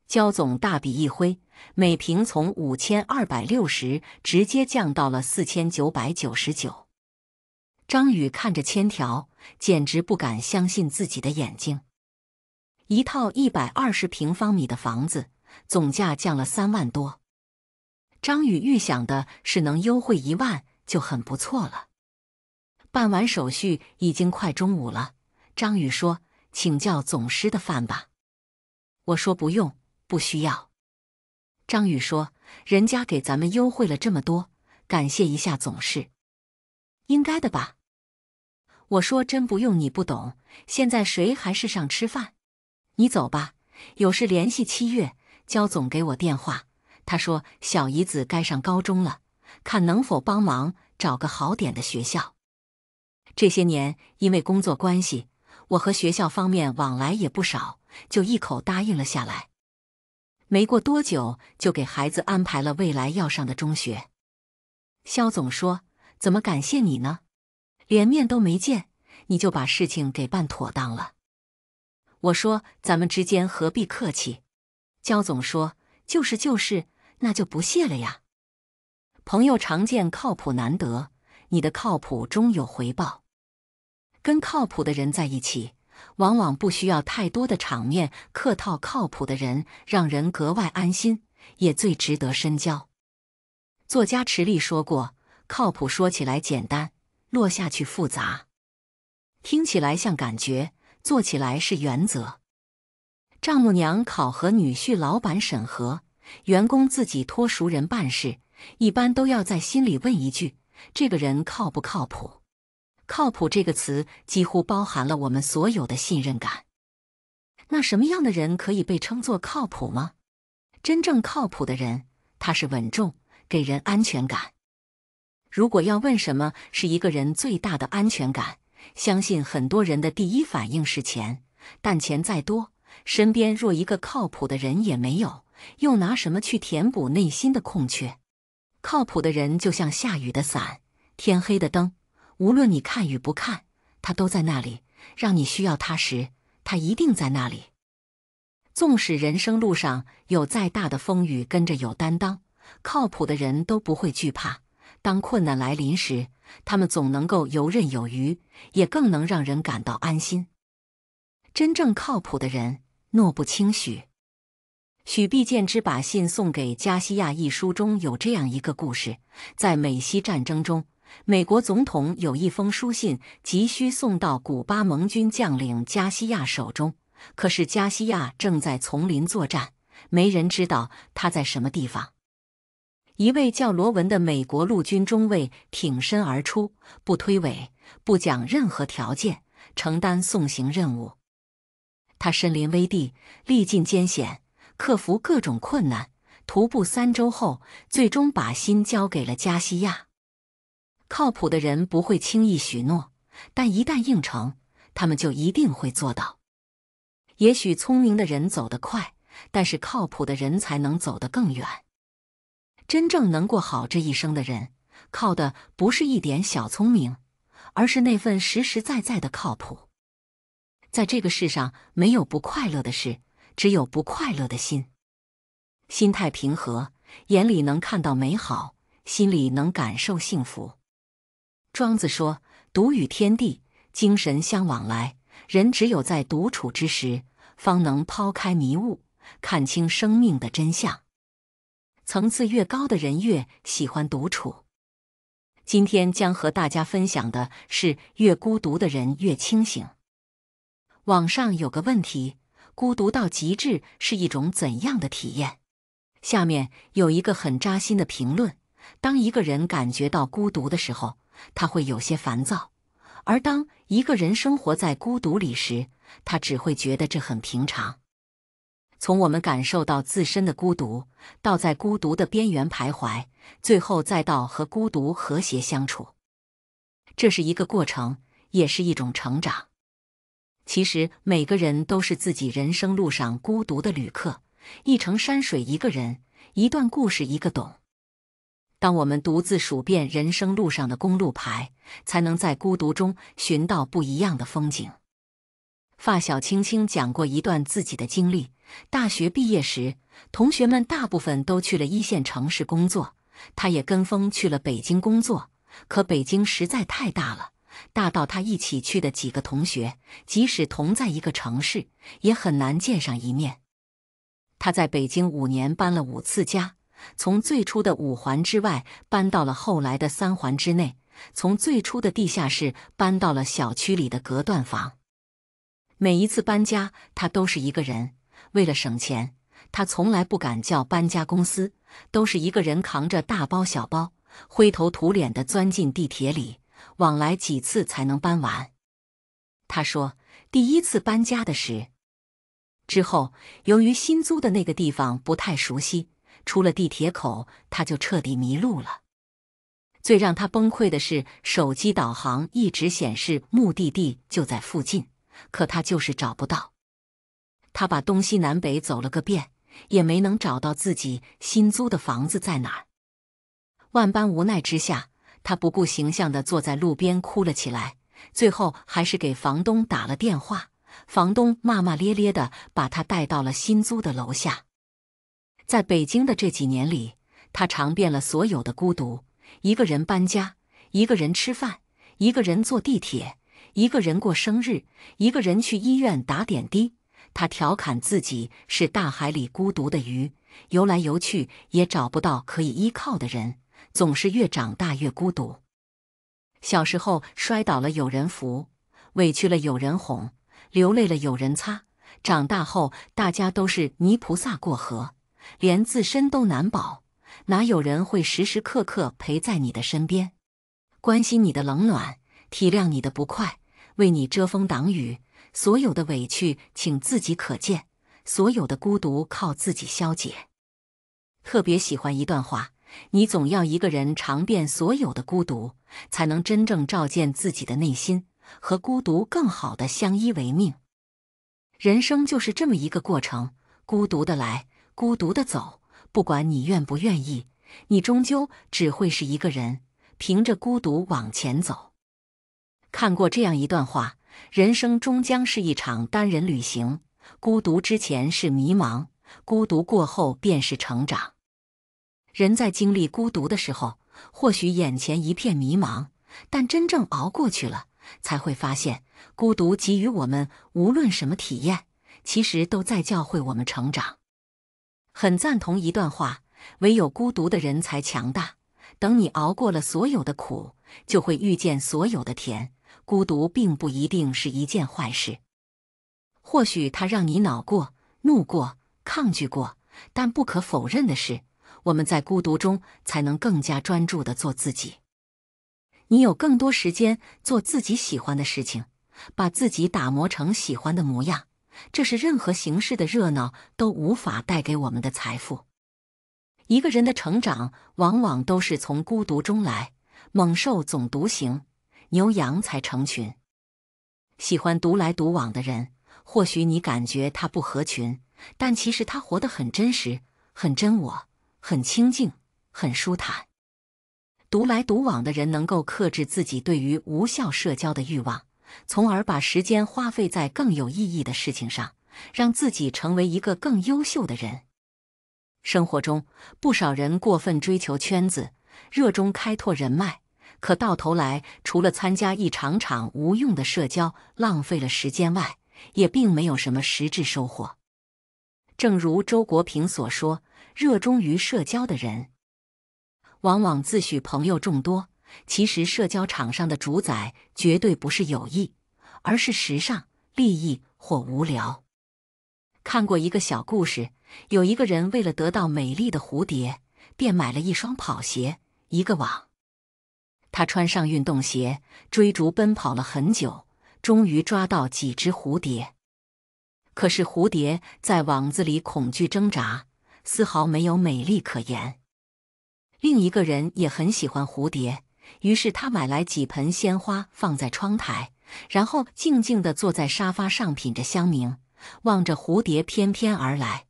焦总大笔一挥，每平从五千二百六十直接降到了四千九百九十九。张宇看着签条。简直不敢相信自己的眼睛，一套一百二十平方米的房子，总价降了三万多。张宇预想的是能优惠一万就很不错了。办完手续已经快中午了，张宇说：“请教总师的饭吧。”我说：“不用，不需要。”张宇说：“人家给咱们优惠了这么多，感谢一下总师，应该的吧。”我说：“真不用你不懂，现在谁还是上吃饭？你走吧，有事联系七月。焦总给我电话，他说小姨子该上高中了，看能否帮忙找个好点的学校。这些年因为工作关系，我和学校方面往来也不少，就一口答应了下来。没过多久，就给孩子安排了未来要上的中学。肖总说：‘怎么感谢你呢？’”连面都没见，你就把事情给办妥当了。我说，咱们之间何必客气？焦总说：“就是就是，那就不谢了呀。朋友常见，靠谱难得，你的靠谱终有回报。跟靠谱的人在一起，往往不需要太多的场面客套。靠谱的人让人格外安心，也最值得深交。”作家池莉说过：“靠谱说起来简单。”落下去复杂，听起来像感觉，做起来是原则。丈母娘考核女婿，老板审核员工，自己托熟人办事，一般都要在心里问一句：这个人靠不靠谱？“靠谱”这个词几乎包含了我们所有的信任感。那什么样的人可以被称作靠谱吗？真正靠谱的人，他是稳重，给人安全感。如果要问什么是一个人最大的安全感，相信很多人的第一反应是钱。但钱再多，身边若一个靠谱的人也没有，又拿什么去填补内心的空缺？靠谱的人就像下雨的伞，天黑的灯，无论你看与不看，他都在那里。让你需要他时，他一定在那里。纵使人生路上有再大的风雨，跟着有担当、靠谱的人，都不会惧怕。当困难来临时，他们总能够游刃有余，也更能让人感到安心。真正靠谱的人，诺不轻许。《许必建之把信送给加西亚》一书中有这样一个故事：在美西战争中，美国总统有一封书信急需送到古巴盟军将领加西亚手中，可是加西亚正在丛林作战，没人知道他在什么地方。一位叫罗文的美国陆军中尉挺身而出，不推诿，不讲任何条件，承担送行任务。他身临危地，历尽艰险，克服各种困难，徒步三周后，最终把心交给了加西亚。靠谱的人不会轻易许诺，但一旦应承，他们就一定会做到。也许聪明的人走得快，但是靠谱的人才能走得更远。真正能过好这一生的人，靠的不是一点小聪明，而是那份实实在在的靠谱。在这个世上，没有不快乐的事，只有不快乐的心。心态平和，眼里能看到美好，心里能感受幸福。庄子说：“独与天地精神相往来。”人只有在独处之时，方能抛开迷雾，看清生命的真相。层次越高的人越喜欢独处。今天将和大家分享的是：越孤独的人越清醒。网上有个问题：孤独到极致是一种怎样的体验？下面有一个很扎心的评论：当一个人感觉到孤独的时候，他会有些烦躁；而当一个人生活在孤独里时，他只会觉得这很平常。从我们感受到自身的孤独，到在孤独的边缘徘徊，最后再到和孤独和谐相处，这是一个过程，也是一种成长。其实每个人都是自己人生路上孤独的旅客，一程山水一个人，一段故事一个懂。当我们独自数遍人生路上的公路牌，才能在孤独中寻到不一样的风景。发小青青讲过一段自己的经历。大学毕业时，同学们大部分都去了一线城市工作，他也跟风去了北京工作。可北京实在太大了，大到他一起去的几个同学，即使同在一个城市，也很难见上一面。他在北京五年，搬了五次家，从最初的五环之外，搬到了后来的三环之内，从最初的地下室，搬到了小区里的隔断房。每一次搬家，他都是一个人。为了省钱，他从来不敢叫搬家公司，都是一个人扛着大包小包，灰头土脸的钻进地铁里，往来几次才能搬完。他说，第一次搬家的时，之后由于新租的那个地方不太熟悉，出了地铁口他就彻底迷路了。最让他崩溃的是，手机导航一直显示目的地就在附近，可他就是找不到。他把东西南北走了个遍，也没能找到自己新租的房子在哪儿。万般无奈之下，他不顾形象的坐在路边哭了起来。最后还是给房东打了电话，房东骂骂咧咧的把他带到了新租的楼下。在北京的这几年里，他尝遍了所有的孤独：一个人搬家，一个人吃饭，一个人坐地铁，一个人过生日，一个人去医院打点滴。他调侃自己是大海里孤独的鱼，游来游去也找不到可以依靠的人，总是越长大越孤独。小时候摔倒了有人扶，委屈了有人哄，流泪了有人擦。长大后大家都是泥菩萨过河，连自身都难保，哪有人会时时刻刻陪在你的身边，关心你的冷暖，体谅你的不快，为你遮风挡雨。所有的委屈，请自己可见；所有的孤独，靠自己消解。特别喜欢一段话：“你总要一个人尝遍所有的孤独，才能真正照见自己的内心，和孤独更好的相依为命。”人生就是这么一个过程，孤独的来，孤独的走，不管你愿不愿意，你终究只会是一个人，凭着孤独往前走。看过这样一段话。人生终将是一场单人旅行，孤独之前是迷茫，孤独过后便是成长。人在经历孤独的时候，或许眼前一片迷茫，但真正熬过去了，才会发现，孤独给予我们无论什么体验，其实都在教会我们成长。很赞同一段话：唯有孤独的人才强大。等你熬过了所有的苦，就会遇见所有的甜。孤独并不一定是一件坏事，或许它让你恼过、怒过、抗拒过，但不可否认的是，我们在孤独中才能更加专注的做自己。你有更多时间做自己喜欢的事情，把自己打磨成喜欢的模样，这是任何形式的热闹都无法带给我们的财富。一个人的成长往往都是从孤独中来，猛兽总独行。牛羊才成群。喜欢独来独往的人，或许你感觉他不合群，但其实他活得很真实、很真我、很清静，很舒坦。独来独往的人能够克制自己对于无效社交的欲望，从而把时间花费在更有意义的事情上，让自己成为一个更优秀的人。生活中，不少人过分追求圈子，热衷开拓人脉。可到头来，除了参加一场场无用的社交，浪费了时间外，也并没有什么实质收获。正如周国平所说：“热衷于社交的人，往往自诩朋友众多，其实社交场上的主宰绝对不是友谊，而是时尚、利益或无聊。”看过一个小故事：有一个人为了得到美丽的蝴蝶，便买了一双跑鞋，一个网。他穿上运动鞋，追逐奔跑了很久，终于抓到几只蝴蝶。可是蝴蝶在网子里恐惧挣扎，丝毫没有美丽可言。另一个人也很喜欢蝴蝶，于是他买来几盆鲜花放在窗台，然后静静的坐在沙发上品着香茗，望着蝴蝶翩翩而来。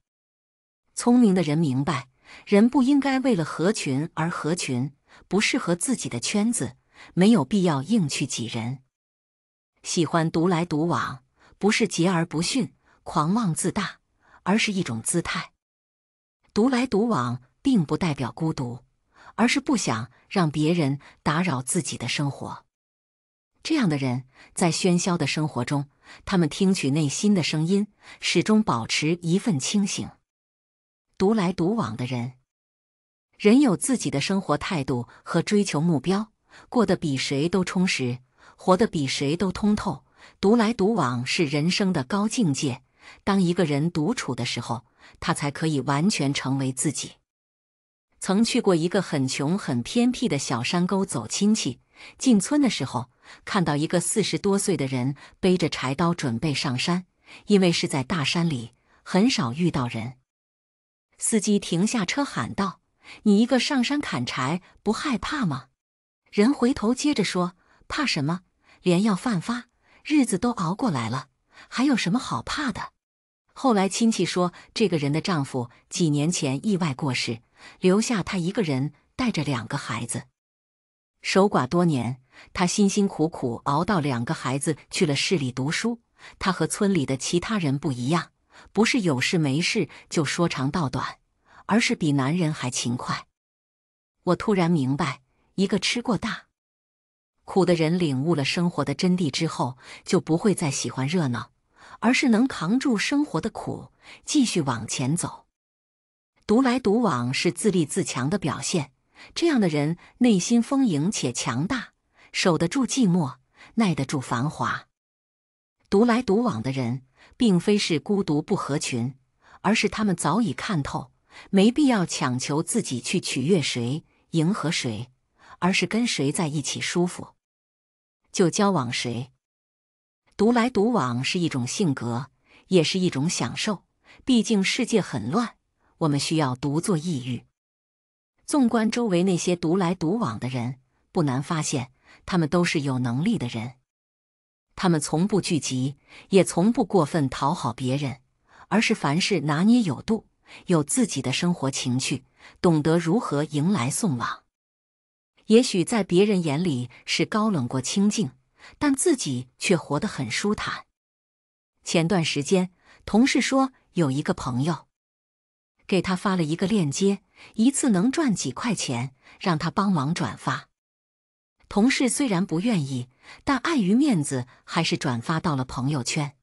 聪明的人明白，人不应该为了合群而合群。不适合自己的圈子，没有必要硬去挤人。喜欢独来独往，不是桀而不驯、狂妄自大，而是一种姿态。独来独往并不代表孤独，而是不想让别人打扰自己的生活。这样的人在喧嚣的生活中，他们听取内心的声音，始终保持一份清醒。独来独往的人。人有自己的生活态度和追求目标，过得比谁都充实，活得比谁都通透。独来独往是人生的高境界。当一个人独处的时候，他才可以完全成为自己。曾去过一个很穷、很偏僻的小山沟走亲戚，进村的时候看到一个四十多岁的人背着柴刀准备上山，因为是在大山里，很少遇到人。司机停下车喊道。你一个上山砍柴不害怕吗？人回头接着说：“怕什么？连药犯发，日子都熬过来了，还有什么好怕的？”后来亲戚说，这个人的丈夫几年前意外过世，留下她一个人带着两个孩子，守寡多年。她辛辛苦苦熬到两个孩子去了市里读书，她和村里的其他人不一样，不是有事没事就说长道短。而是比男人还勤快。我突然明白，一个吃过大苦的人，领悟了生活的真谛之后，就不会再喜欢热闹，而是能扛住生活的苦，继续往前走。独来独往是自立自强的表现，这样的人内心丰盈且强大，守得住寂寞，耐得住繁华。独来独往的人，并非是孤独不合群，而是他们早已看透。没必要强求自己去取悦谁、迎合谁，而是跟谁在一起舒服就交往谁。独来独往是一种性格，也是一种享受。毕竟世界很乱，我们需要独坐一隅。纵观周围那些独来独往的人，不难发现，他们都是有能力的人。他们从不聚集，也从不过分讨好别人，而是凡事拿捏有度。有自己的生活情趣，懂得如何迎来送往。也许在别人眼里是高冷过清静，但自己却活得很舒坦。前段时间，同事说有一个朋友给他发了一个链接，一次能赚几块钱，让他帮忙转发。同事虽然不愿意，但碍于面子，还是转发到了朋友圈。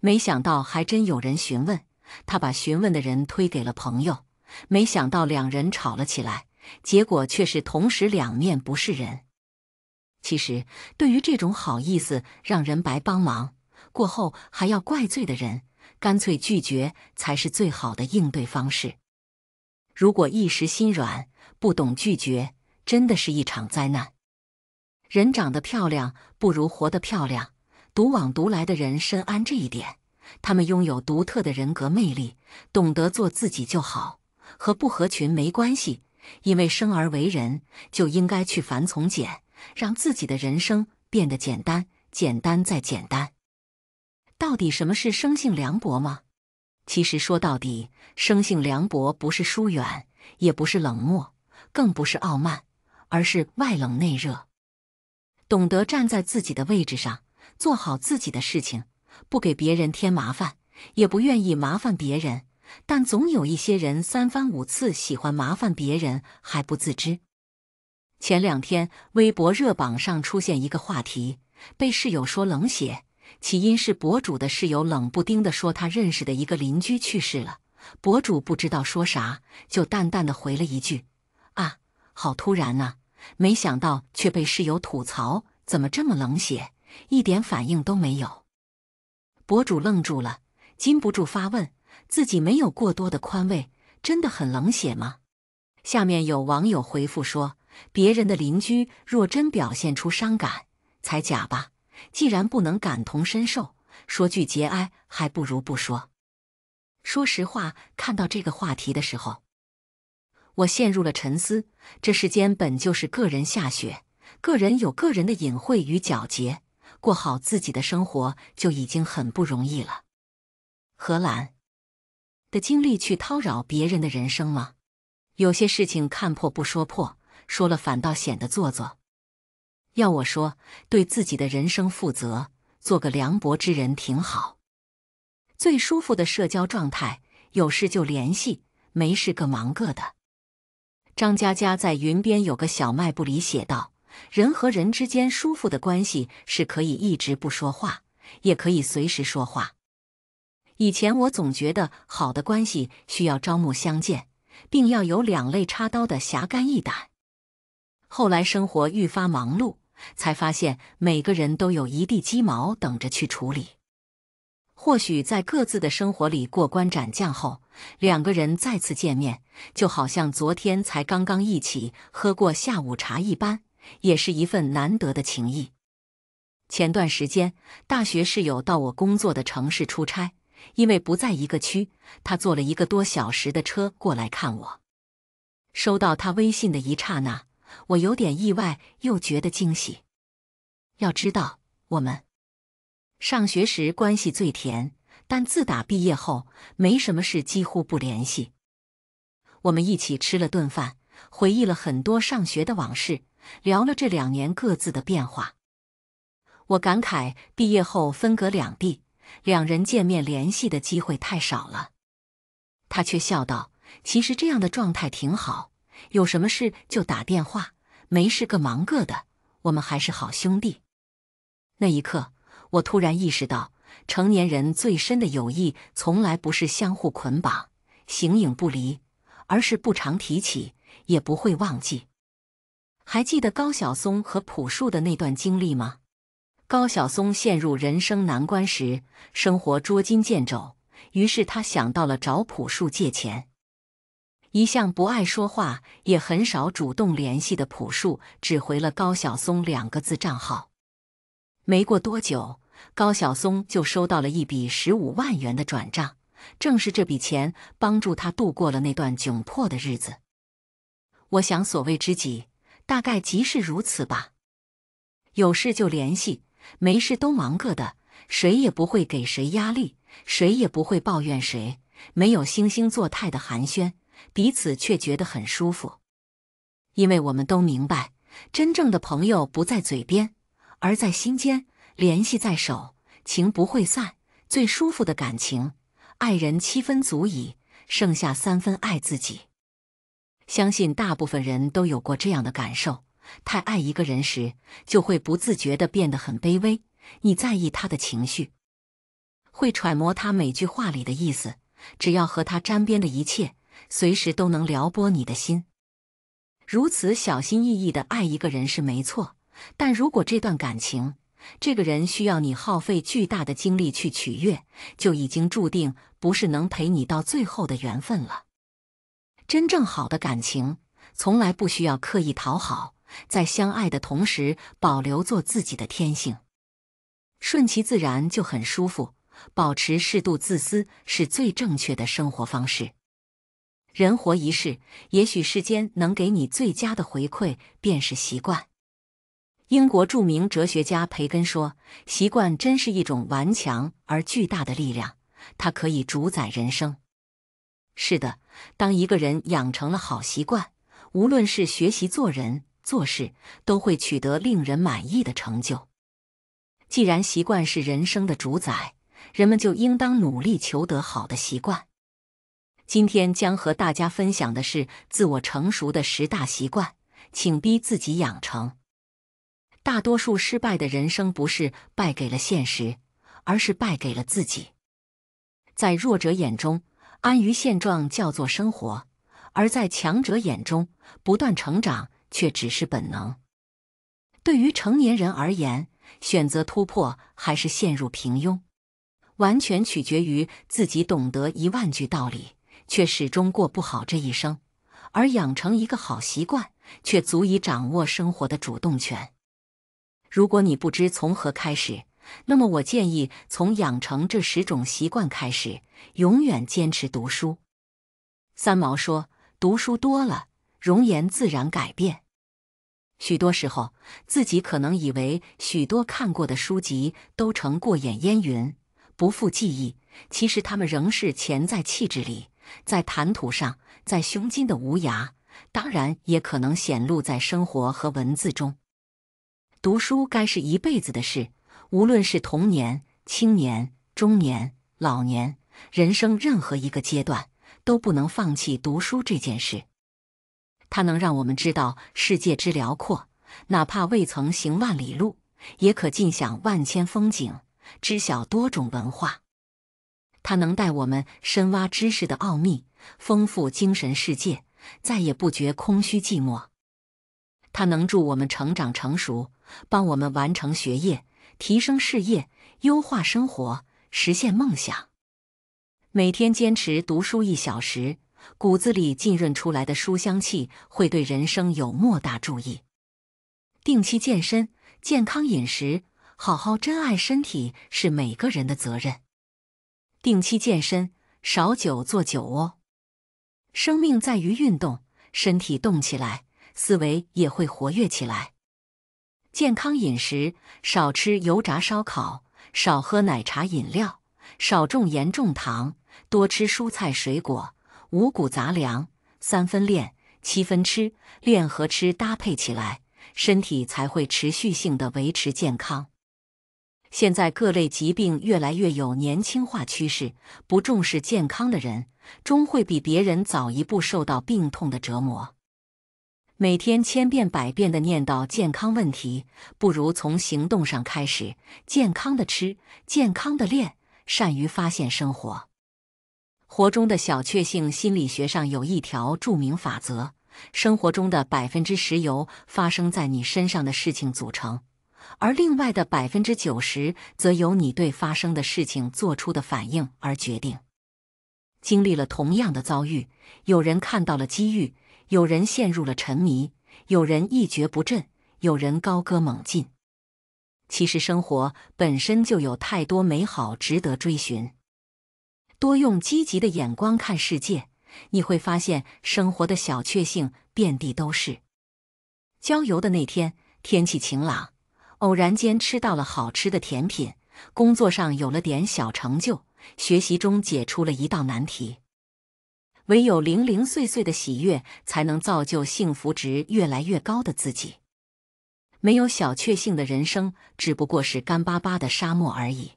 没想到，还真有人询问。他把询问的人推给了朋友，没想到两人吵了起来，结果却是同时两面不是人。其实，对于这种好意思让人白帮忙，过后还要怪罪的人，干脆拒绝才是最好的应对方式。如果一时心软，不懂拒绝，真的是一场灾难。人长得漂亮不如活得漂亮，独往独来的人深谙这一点。他们拥有独特的人格魅力，懂得做自己就好，和不合群没关系。因为生而为人，就应该去繁从简，让自己的人生变得简单，简单再简单。到底什么是生性凉薄吗？其实说到底，生性凉薄不是疏远，也不是冷漠，更不是傲慢，而是外冷内热，懂得站在自己的位置上，做好自己的事情。不给别人添麻烦，也不愿意麻烦别人，但总有一些人三番五次喜欢麻烦别人还不自知。前两天微博热榜上出现一个话题，被室友说冷血。起因是博主的室友冷不丁的说他认识的一个邻居去世了，博主不知道说啥，就淡淡的回了一句：“啊，好突然呐。”没想到却被室友吐槽：“怎么这么冷血，一点反应都没有。”博主愣住了，禁不住发问：自己没有过多的宽慰，真的很冷血吗？下面有网友回复说：“别人的邻居若真表现出伤感，才假吧。既然不能感同身受，说句节哀，还不如不说。”说实话，看到这个话题的时候，我陷入了沉思：这世间本就是个人下雪，个人有个人的隐晦与皎洁。过好自己的生活就已经很不容易了，何兰的精力去叨扰别人的人生吗？有些事情看破不说破，说了反倒显得做作。要我说，对自己的人生负责，做个凉薄之人挺好。最舒服的社交状态，有事就联系，没事各忙各的。张嘉佳在云边有个小卖部里写道。人和人之间舒服的关系是可以一直不说话，也可以随时说话。以前我总觉得好的关系需要朝暮相见，并要有两肋插刀的侠肝义胆。后来生活愈发忙碌，才发现每个人都有一地鸡毛等着去处理。或许在各自的生活里过关斩将后，两个人再次见面，就好像昨天才刚刚一起喝过下午茶一般。也是一份难得的情谊。前段时间，大学室友到我工作的城市出差，因为不在一个区，他坐了一个多小时的车过来看我。收到他微信的一刹那，我有点意外，又觉得惊喜。要知道，我们上学时关系最甜，但自打毕业后，没什么事，几乎不联系。我们一起吃了顿饭，回忆了很多上学的往事。聊了这两年各自的变化，我感慨毕业后分隔两地，两人见面联系的机会太少了。他却笑道：“其实这样的状态挺好，有什么事就打电话，没事各忙各的，我们还是好兄弟。”那一刻，我突然意识到，成年人最深的友谊从来不是相互捆绑、形影不离，而是不常提起，也不会忘记。还记得高晓松和朴树的那段经历吗？高晓松陷入人生难关时，生活捉襟见肘，于是他想到了找朴树借钱。一向不爱说话，也很少主动联系的朴树，只回了高晓松两个字“账号”。没过多久，高晓松就收到了一笔十五万元的转账，正是这笔钱帮助他度过了那段窘迫的日子。我想，所谓知己。大概即是如此吧。有事就联系，没事都忙个的，谁也不会给谁压力，谁也不会抱怨谁，没有惺惺作态的寒暄，彼此却觉得很舒服。因为我们都明白，真正的朋友不在嘴边，而在心间；联系在手，情不会散。最舒服的感情，爱人七分足矣，剩下三分爱自己。相信大部分人都有过这样的感受：太爱一个人时，就会不自觉地变得很卑微。你在意他的情绪，会揣摩他每句话里的意思。只要和他沾边的一切，随时都能撩拨你的心。如此小心翼翼地爱一个人是没错，但如果这段感情，这个人需要你耗费巨大的精力去取悦，就已经注定不是能陪你到最后的缘分了。真正好的感情，从来不需要刻意讨好，在相爱的同时保留做自己的天性，顺其自然就很舒服。保持适度自私是最正确的生活方式。人活一世，也许世间能给你最佳的回馈便是习惯。英国著名哲学家培根说：“习惯真是一种顽强而巨大的力量，它可以主宰人生。”是的。当一个人养成了好习惯，无论是学习做人做事，都会取得令人满意的成就。既然习惯是人生的主宰，人们就应当努力求得好的习惯。今天将和大家分享的是自我成熟的十大习惯，请逼自己养成。大多数失败的人生不是败给了现实，而是败给了自己。在弱者眼中。安于现状叫做生活，而在强者眼中，不断成长却只是本能。对于成年人而言，选择突破还是陷入平庸，完全取决于自己。懂得一万句道理，却始终过不好这一生；而养成一个好习惯，却足以掌握生活的主动权。如果你不知从何开始，那么，我建议从养成这十种习惯开始，永远坚持读书。三毛说：“读书多了，容颜自然改变。许多时候，自己可能以为许多看过的书籍都成过眼烟云，不复记忆，其实他们仍是潜在气质里，在谈吐上，在胸襟的无涯。当然，也可能显露在生活和文字中。读书该是一辈子的事。”无论是童年、青年、中年、老年，人生任何一个阶段，都不能放弃读书这件事。它能让我们知道世界之辽阔，哪怕未曾行万里路，也可尽享万千风景，知晓多种文化。它能带我们深挖知识的奥秘，丰富精神世界，再也不觉空虚寂寞。它能助我们成长成熟，帮我们完成学业。提升事业，优化生活，实现梦想。每天坚持读书一小时，骨子里浸润出来的书香气会对人生有莫大助益。定期健身，健康饮食，好好珍爱身体是每个人的责任。定期健身，少酒做酒窝。生命在于运动，身体动起来，思维也会活跃起来。健康饮食，少吃油炸烧烤，少喝奶茶饮料，少重盐重糖，多吃蔬菜水果、五谷杂粮。三分练，七分吃，练和吃搭配起来，身体才会持续性的维持健康。现在各类疾病越来越有年轻化趋势，不重视健康的人，终会比别人早一步受到病痛的折磨。每天千变百变的念叨健康问题，不如从行动上开始，健康的吃，健康的练，善于发现生活活中的小确幸。心理学上有一条著名法则：生活中的百分之十由发生在你身上的事情组成，而另外的百分之九十则由你对发生的事情做出的反应而决定。经历了同样的遭遇，有人看到了机遇。有人陷入了沉迷，有人一蹶不振，有人高歌猛进。其实生活本身就有太多美好值得追寻。多用积极的眼光看世界，你会发现生活的小确幸遍地都是。郊游的那天天气晴朗，偶然间吃到了好吃的甜品，工作上有了点小成就，学习中解出了一道难题。唯有零零碎碎的喜悦，才能造就幸福值越来越高的自己。没有小确幸的人生，只不过是干巴巴的沙漠而已。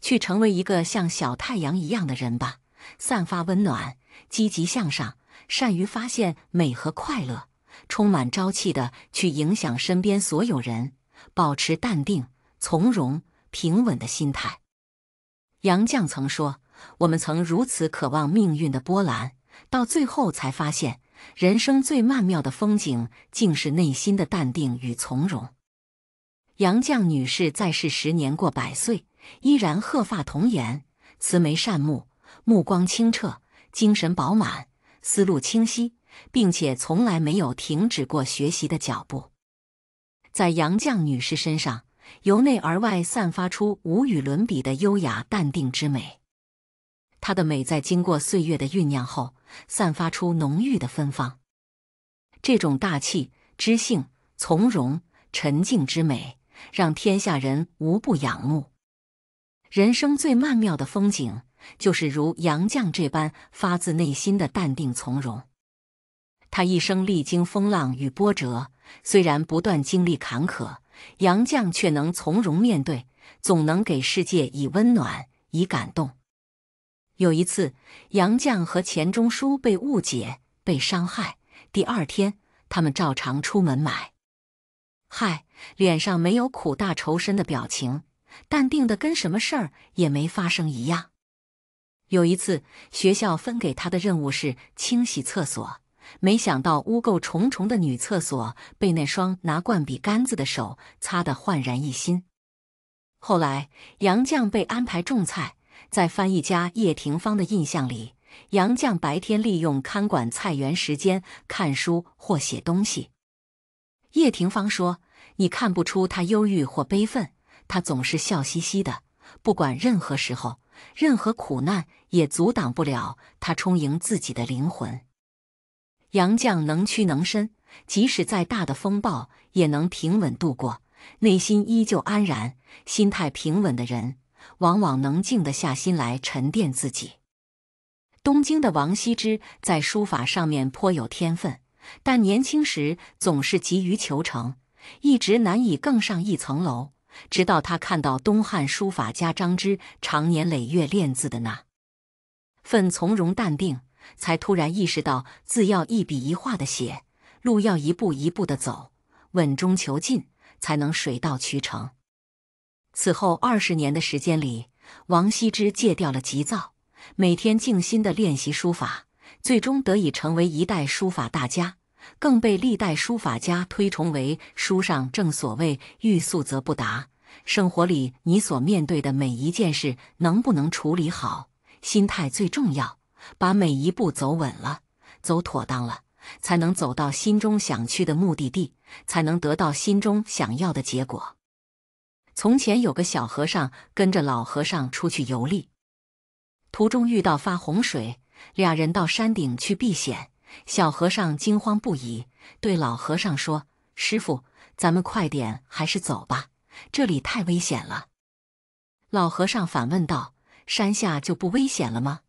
去成为一个像小太阳一样的人吧，散发温暖，积极向上，善于发现美和快乐，充满朝气的去影响身边所有人，保持淡定、从容、平稳的心态。杨绛曾说。我们曾如此渴望命运的波澜，到最后才发现，人生最曼妙的风景，竟是内心的淡定与从容。杨绛女士在世时年过百岁，依然鹤发童颜，慈眉善目，目光清澈，精神饱满，思路清晰，并且从来没有停止过学习的脚步。在杨绛女士身上，由内而外散发出无与伦比的优雅淡定之美。他的美在经过岁月的酝酿后，散发出浓郁的芬芳。这种大气、知性、从容、沉静之美，让天下人无不仰慕。人生最曼妙的风景，就是如杨绛这般发自内心的淡定从容。他一生历经风浪与波折，虽然不断经历坎坷，杨绛却能从容面对，总能给世界以温暖，以感动。有一次，杨绛和钱钟书被误解、被伤害。第二天，他们照常出门买，嗨，脸上没有苦大仇深的表情，淡定的跟什么事儿也没发生一样。有一次，学校分给他的任务是清洗厕所，没想到污垢重重的女厕所被那双拿罐笔杆子的手擦得焕然一新。后来，杨绛被安排种菜。在翻译家叶廷芳的印象里，杨绛白天利用看管菜园时间看书或写东西。叶廷芳说：“你看不出他忧郁或悲愤，他总是笑嘻嘻的。不管任何时候，任何苦难也阻挡不了他充盈自己的灵魂。杨绛能屈能伸，即使再大的风暴也能平稳度过，内心依旧安然，心态平稳的人。”往往能静得下心来沉淀自己。东京的王羲之在书法上面颇有天分，但年轻时总是急于求成，一直难以更上一层楼。直到他看到东汉书法家张芝常年累月练字的那份从容淡定，才突然意识到：字要一笔一画的写，路要一步一步的走，稳中求进，才能水到渠成。此后二十年的时间里，王羲之戒掉了急躁，每天静心的练习书法，最终得以成为一代书法大家，更被历代书法家推崇为书上正所谓“欲速则不达”，生活里你所面对的每一件事，能不能处理好，心态最重要。把每一步走稳了，走妥当了，才能走到心中想去的目的地，才能得到心中想要的结果。从前有个小和尚跟着老和尚出去游历，途中遇到发洪水，俩人到山顶去避险。小和尚惊慌不已，对老和尚说：“师傅，咱们快点，还是走吧，这里太危险了。”老和尚反问道：“山下就不危险了吗？”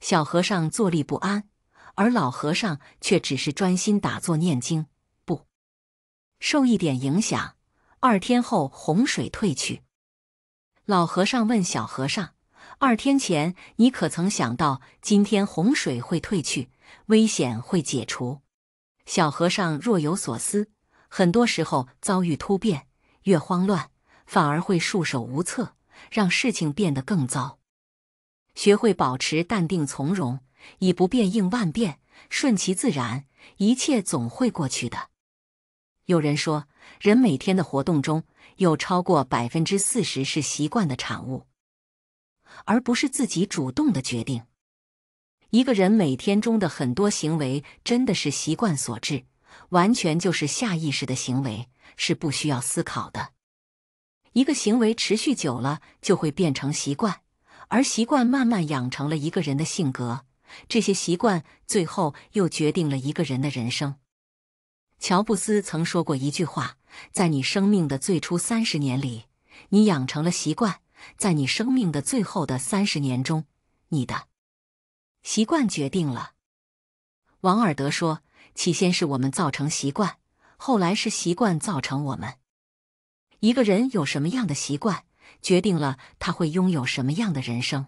小和尚坐立不安，而老和尚却只是专心打坐念经，不受一点影响。二天后，洪水退去。老和尚问小和尚：“二天前，你可曾想到今天洪水会退去，危险会解除？”小和尚若有所思。很多时候遭遇突变，越慌乱反而会束手无策，让事情变得更糟。学会保持淡定从容，以不变应万变，顺其自然，一切总会过去的。有人说。人每天的活动中，有超过百分之四十是习惯的产物，而不是自己主动的决定。一个人每天中的很多行为真的是习惯所致，完全就是下意识的行为，是不需要思考的。一个行为持续久了，就会变成习惯，而习惯慢慢养成了一个人的性格，这些习惯最后又决定了一个人的人生。乔布斯曾说过一句话：“在你生命的最初三十年里，你养成了习惯；在你生命的最后的三十年中，你的习惯决定了。”王尔德说：“起先是我们造成习惯，后来是习惯造成我们。”一个人有什么样的习惯，决定了他会拥有什么样的人生。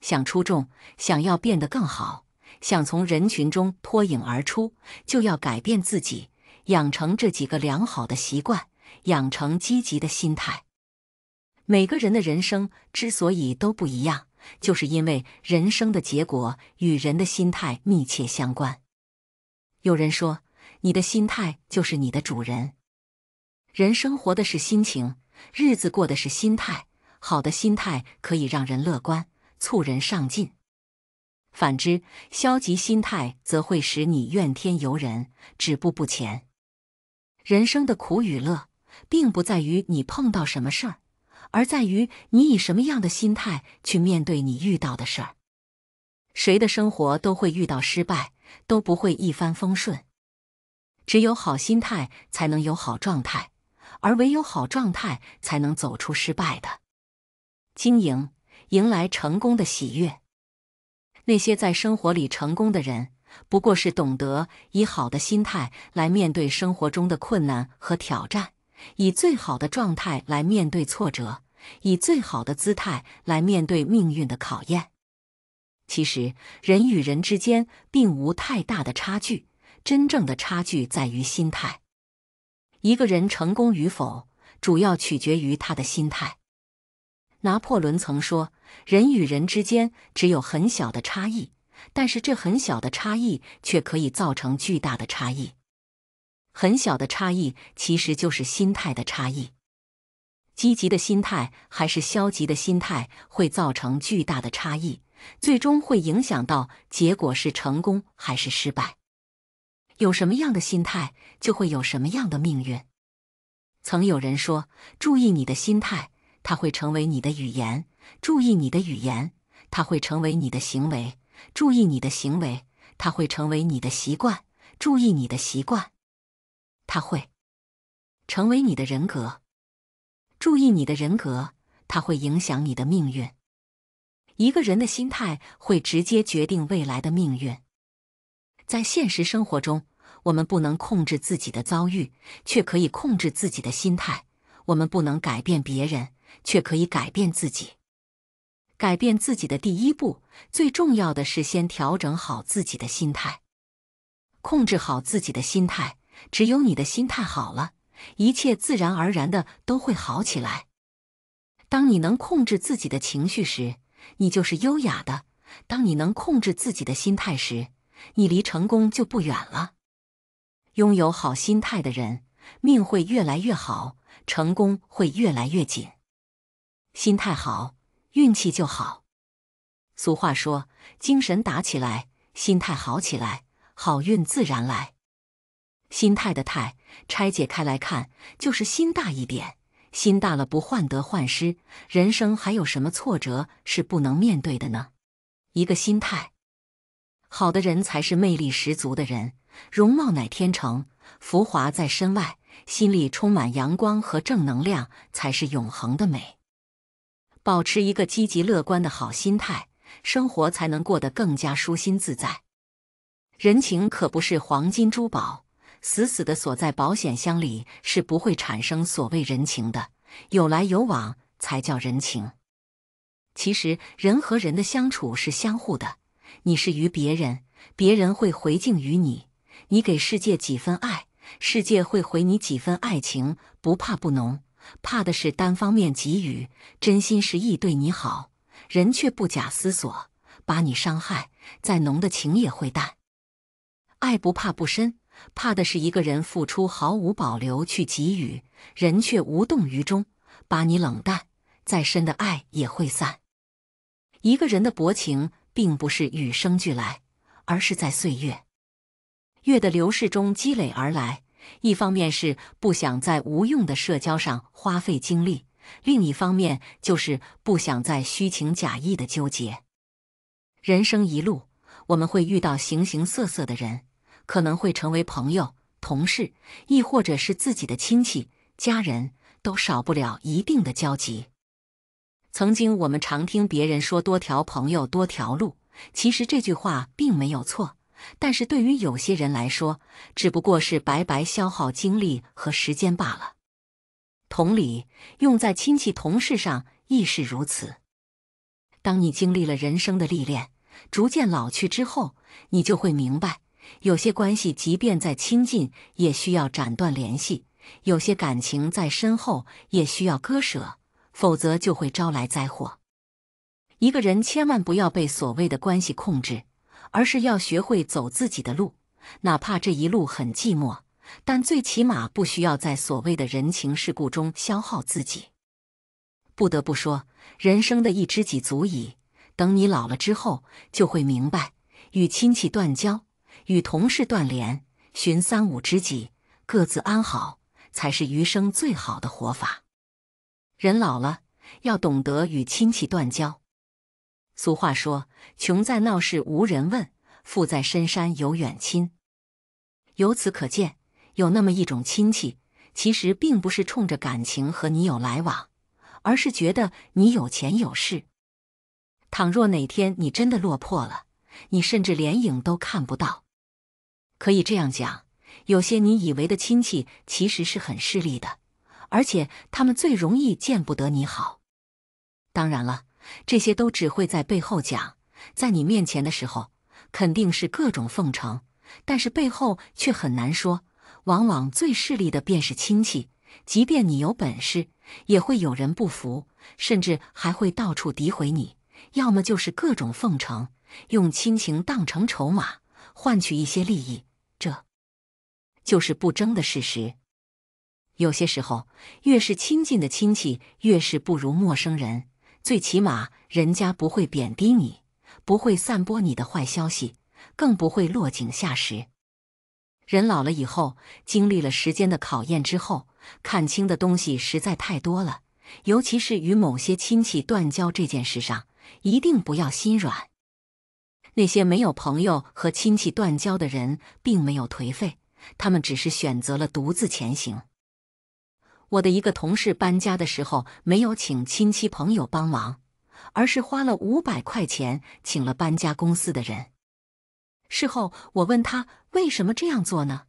想出众，想要变得更好。想从人群中脱颖而出，就要改变自己，养成这几个良好的习惯，养成积极的心态。每个人的人生之所以都不一样，就是因为人生的结果与人的心态密切相关。有人说，你的心态就是你的主人。人生活的是心情，日子过的是心态。好的心态可以让人乐观，促人上进。反之，消极心态则会使你怨天尤人，止步不前。人生的苦与乐，并不在于你碰到什么事儿，而在于你以什么样的心态去面对你遇到的事儿。谁的生活都会遇到失败，都不会一帆风顺。只有好心态，才能有好状态；而唯有好状态，才能走出失败的经营，迎来成功的喜悦。那些在生活里成功的人，不过是懂得以好的心态来面对生活中的困难和挑战，以最好的状态来面对挫折，以最好的姿态来面对命运的考验。其实，人与人之间并无太大的差距，真正的差距在于心态。一个人成功与否，主要取决于他的心态。拿破仑曾说：“人与人之间只有很小的差异，但是这很小的差异却可以造成巨大的差异。很小的差异其实就是心态的差异，积极的心态还是消极的心态会造成巨大的差异，最终会影响到结果是成功还是失败。有什么样的心态，就会有什么样的命运。”曾有人说：“注意你的心态。”它会成为你的语言，注意你的语言；它会成为你的行为，注意你的行为；它会成为你的习惯，注意你的习惯；它会成为你的人格，注意你的人格；它会影响你的命运。一个人的心态会直接决定未来的命运。在现实生活中，我们不能控制自己的遭遇，却可以控制自己的心态。我们不能改变别人。却可以改变自己。改变自己的第一步，最重要的是先调整好自己的心态，控制好自己的心态。只有你的心态好了，一切自然而然的都会好起来。当你能控制自己的情绪时，你就是优雅的；当你能控制自己的心态时，你离成功就不远了。拥有好心态的人，命会越来越好，成功会越来越紧。心态好，运气就好。俗话说：“精神打起来，心态好起来，好运自然来。”心态的“态”拆解开来看，就是心大一点。心大了，不患得患失，人生还有什么挫折是不能面对的呢？一个心态好的人才是魅力十足的人。容貌乃天成，浮华在身外，心里充满阳光和正能量才是永恒的美。保持一个积极乐观的好心态，生活才能过得更加舒心自在。人情可不是黄金珠宝，死死的锁在保险箱里是不会产生所谓人情的。有来有往才叫人情。其实人和人的相处是相互的，你是于别人，别人会回敬于你。你给世界几分爱，世界会回你几分爱情。不怕不浓。怕的是单方面给予真心实意对你好，人却不假思索把你伤害，再浓的情也会淡；爱不怕不深，怕的是一个人付出毫无保留去给予，人却无动于衷把你冷淡，再深的爱也会散。一个人的薄情并不是与生俱来，而是在岁月月的流逝中积累而来。一方面是不想在无用的社交上花费精力，另一方面就是不想在虚情假意的纠结。人生一路，我们会遇到形形色色的人，可能会成为朋友、同事，亦或者是自己的亲戚、家人，都少不了一定的交集。曾经我们常听别人说“多条朋友多条路”，其实这句话并没有错。但是对于有些人来说，只不过是白白消耗精力和时间罢了。同理，用在亲戚同事上亦是如此。当你经历了人生的历练，逐渐老去之后，你就会明白，有些关系即便再亲近，也需要斩断联系；有些感情再深厚，也需要割舍，否则就会招来灾祸。一个人千万不要被所谓的关系控制。而是要学会走自己的路，哪怕这一路很寂寞，但最起码不需要在所谓的人情世故中消耗自己。不得不说，人生的一知己足矣。等你老了之后，就会明白，与亲戚断交，与同事断联，寻三五知己，各自安好，才是余生最好的活法。人老了，要懂得与亲戚断交。俗话说：“穷在闹市无人问，富在深山有远亲。”由此可见，有那么一种亲戚，其实并不是冲着感情和你有来往，而是觉得你有钱有势。倘若哪天你真的落魄了，你甚至连影都看不到。可以这样讲，有些你以为的亲戚，其实是很势利的，而且他们最容易见不得你好。当然了。这些都只会在背后讲，在你面前的时候肯定是各种奉承，但是背后却很难说。往往最势利的便是亲戚，即便你有本事，也会有人不服，甚至还会到处诋毁你。要么就是各种奉承，用亲情当成筹码，换取一些利益。这就是不争的事实。有些时候，越是亲近的亲戚，越是不如陌生人。最起码，人家不会贬低你，不会散播你的坏消息，更不会落井下石。人老了以后，经历了时间的考验之后，看清的东西实在太多了。尤其是与某些亲戚断交这件事上，一定不要心软。那些没有朋友和亲戚断交的人，并没有颓废，他们只是选择了独自前行。我的一个同事搬家的时候没有请亲戚朋友帮忙，而是花了五百块钱请了搬家公司的人。事后我问他为什么这样做呢？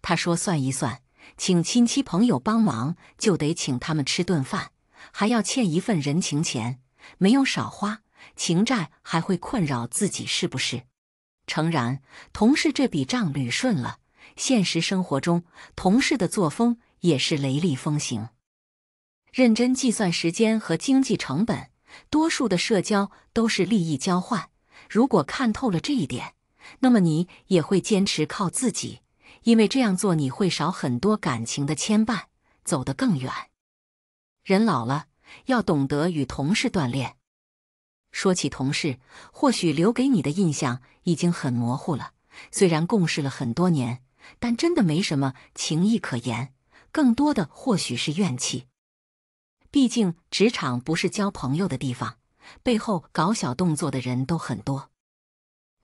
他说算一算，请亲戚朋友帮忙就得请他们吃顿饭，还要欠一份人情钱，没有少花，情债还会困扰自己，是不是？诚然，同事这笔账捋顺了。现实生活中，同事的作风。也是雷厉风行，认真计算时间和经济成本。多数的社交都是利益交换。如果看透了这一点，那么你也会坚持靠自己，因为这样做你会少很多感情的牵绊，走得更远。人老了要懂得与同事锻炼。说起同事，或许留给你的印象已经很模糊了。虽然共事了很多年，但真的没什么情谊可言。更多的或许是怨气，毕竟职场不是交朋友的地方，背后搞小动作的人都很多。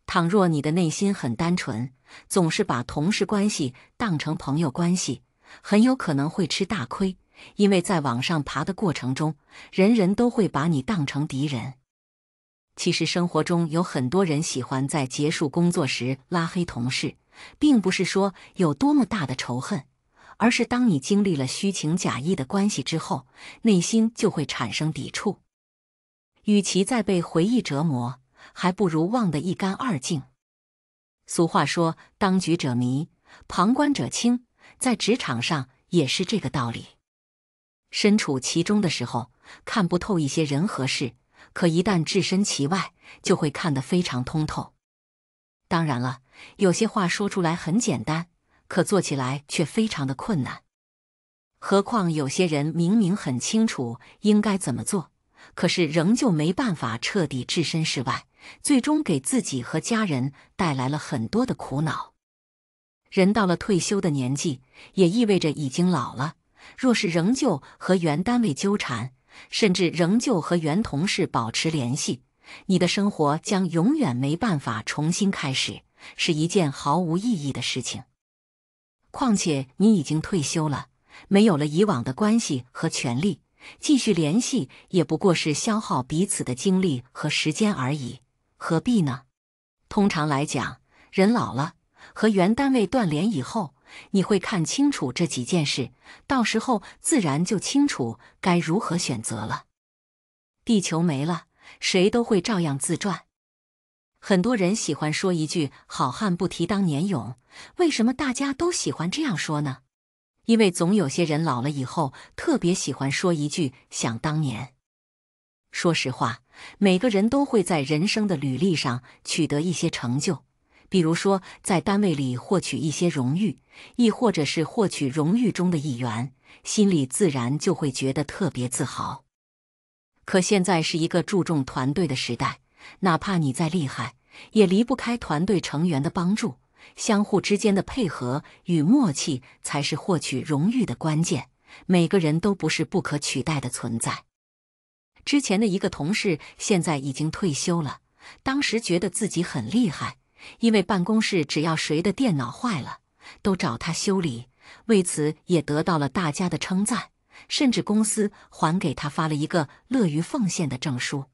倘若你的内心很单纯，总是把同事关系当成朋友关系，很有可能会吃大亏，因为在网上爬的过程中，人人都会把你当成敌人。其实生活中有很多人喜欢在结束工作时拉黑同事，并不是说有多么大的仇恨。而是当你经历了虚情假意的关系之后，内心就会产生抵触。与其再被回忆折磨，还不如忘得一干二净。俗话说：“当局者迷，旁观者清。”在职场上也是这个道理。身处其中的时候，看不透一些人和事；可一旦置身其外，就会看得非常通透。当然了，有些话说出来很简单。可做起来却非常的困难，何况有些人明明很清楚应该怎么做，可是仍旧没办法彻底置身事外，最终给自己和家人带来了很多的苦恼。人到了退休的年纪，也意味着已经老了。若是仍旧和原单位纠缠，甚至仍旧和原同事保持联系，你的生活将永远没办法重新开始，是一件毫无意义的事情。况且你已经退休了，没有了以往的关系和权利，继续联系也不过是消耗彼此的精力和时间而已，何必呢？通常来讲，人老了和原单位断联以后，你会看清楚这几件事，到时候自然就清楚该如何选择了。地球没了，谁都会照样自转。很多人喜欢说一句“好汉不提当年勇”。为什么大家都喜欢这样说呢？因为总有些人老了以后特别喜欢说一句“想当年”。说实话，每个人都会在人生的履历上取得一些成就，比如说在单位里获取一些荣誉，亦或者是获取荣誉中的一员，心里自然就会觉得特别自豪。可现在是一个注重团队的时代，哪怕你再厉害，也离不开团队成员的帮助。相互之间的配合与默契才是获取荣誉的关键。每个人都不是不可取代的存在。之前的一个同事现在已经退休了，当时觉得自己很厉害，因为办公室只要谁的电脑坏了，都找他修理，为此也得到了大家的称赞，甚至公司还给他发了一个乐于奉献的证书。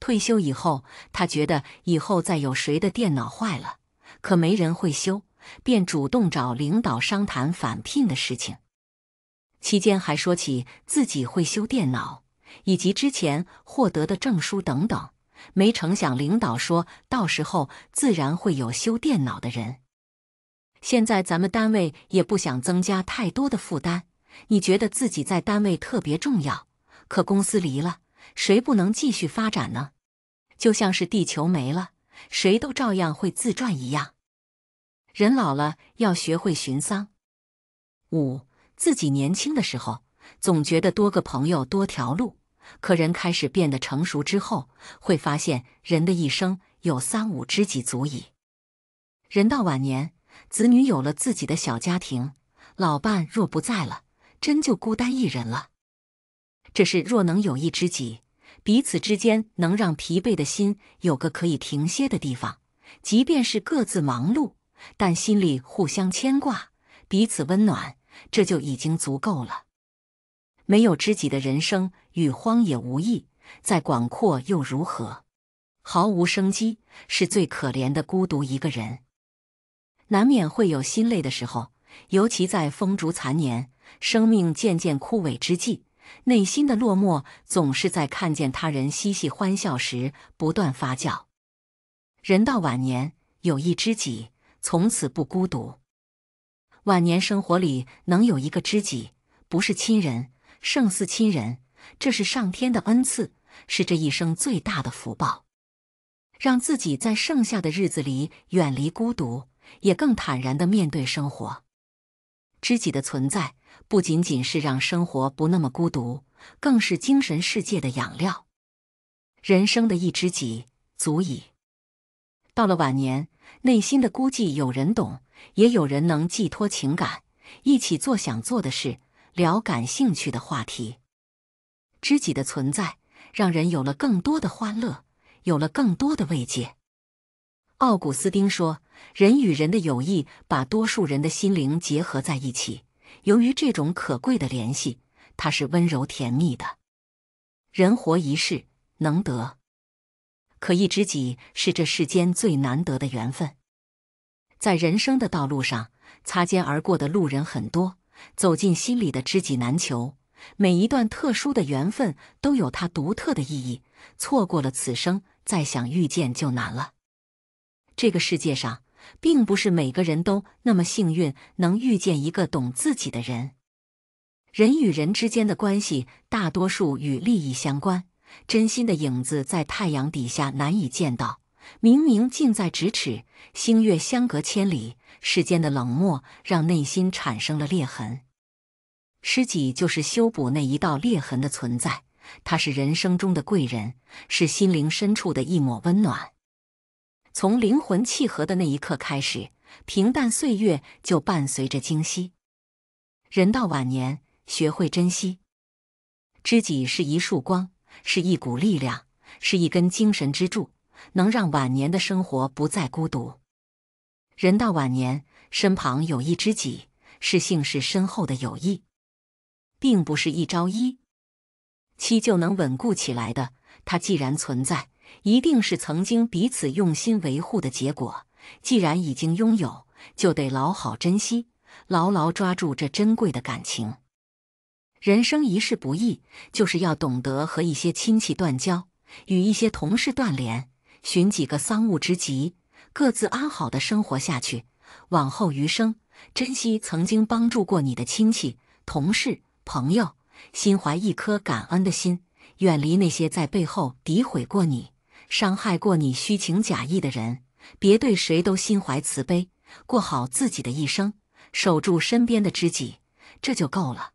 退休以后，他觉得以后再有谁的电脑坏了。可没人会修，便主动找领导商谈返聘的事情。期间还说起自己会修电脑，以及之前获得的证书等等。没成想，领导说到时候自然会有修电脑的人。现在咱们单位也不想增加太多的负担。你觉得自己在单位特别重要，可公司离了，谁不能继续发展呢？就像是地球没了。谁都照样会自转一样。人老了要学会寻丧。五，自己年轻的时候总觉得多个朋友多条路，可人开始变得成熟之后，会发现人的一生有三五知己足矣。人到晚年，子女有了自己的小家庭，老伴若不在了，真就孤单一人了。这是若能有一知己。彼此之间能让疲惫的心有个可以停歇的地方，即便是各自忙碌，但心里互相牵挂，彼此温暖，这就已经足够了。没有知己的人生与荒野无异，再广阔又如何？毫无生机，是最可怜的孤独一个人。难免会有心累的时候，尤其在风烛残年、生命渐渐枯萎之际。内心的落寞，总是在看见他人嬉戏欢笑时不断发酵。人到晚年，有一知己，从此不孤独。晚年生活里能有一个知己，不是亲人，胜似亲人，这是上天的恩赐，是这一生最大的福报。让自己在剩下的日子里远离孤独，也更坦然的面对生活。知己的存在。不仅仅是让生活不那么孤独，更是精神世界的养料。人生的一知己足矣。到了晚年，内心的孤寂有人懂，也有人能寄托情感，一起做想做的事，聊感兴趣的话题。知己的存在，让人有了更多的欢乐，有了更多的慰藉。奥古斯丁说：“人与人的友谊，把多数人的心灵结合在一起。”由于这种可贵的联系，它是温柔甜蜜的。人活一世，能得可一知己，是这世间最难得的缘分。在人生的道路上，擦肩而过的路人很多，走进心里的知己难求。每一段特殊的缘分都有它独特的意义，错过了此生，再想遇见就难了。这个世界上。并不是每个人都那么幸运，能遇见一个懂自己的人。人与人之间的关系，大多数与利益相关。真心的影子在太阳底下难以见到，明明近在咫尺，星月相隔千里。世间的冷漠，让内心产生了裂痕。知己就是修补那一道裂痕的存在，他是人生中的贵人，是心灵深处的一抹温暖。从灵魂契合的那一刻开始，平淡岁月就伴随着惊喜。人到晚年，学会珍惜。知己是一束光，是一股力量，是一根精神支柱，能让晚年的生活不再孤独。人到晚年，身旁有一知己，是姓氏深厚的友谊，并不是一朝一夕就能稳固起来的。它既然存在。一定是曾经彼此用心维护的结果。既然已经拥有，就得老好珍惜，牢牢抓住这珍贵的感情。人生一世不易，就是要懂得和一些亲戚断交，与一些同事断联，寻几个丧务之急，各自安好的生活下去。往后余生，珍惜曾经帮助过你的亲戚、同事、朋友，心怀一颗感恩的心，远离那些在背后诋毁过你。伤害过你虚情假意的人，别对谁都心怀慈悲，过好自己的一生，守住身边的知己，这就够了。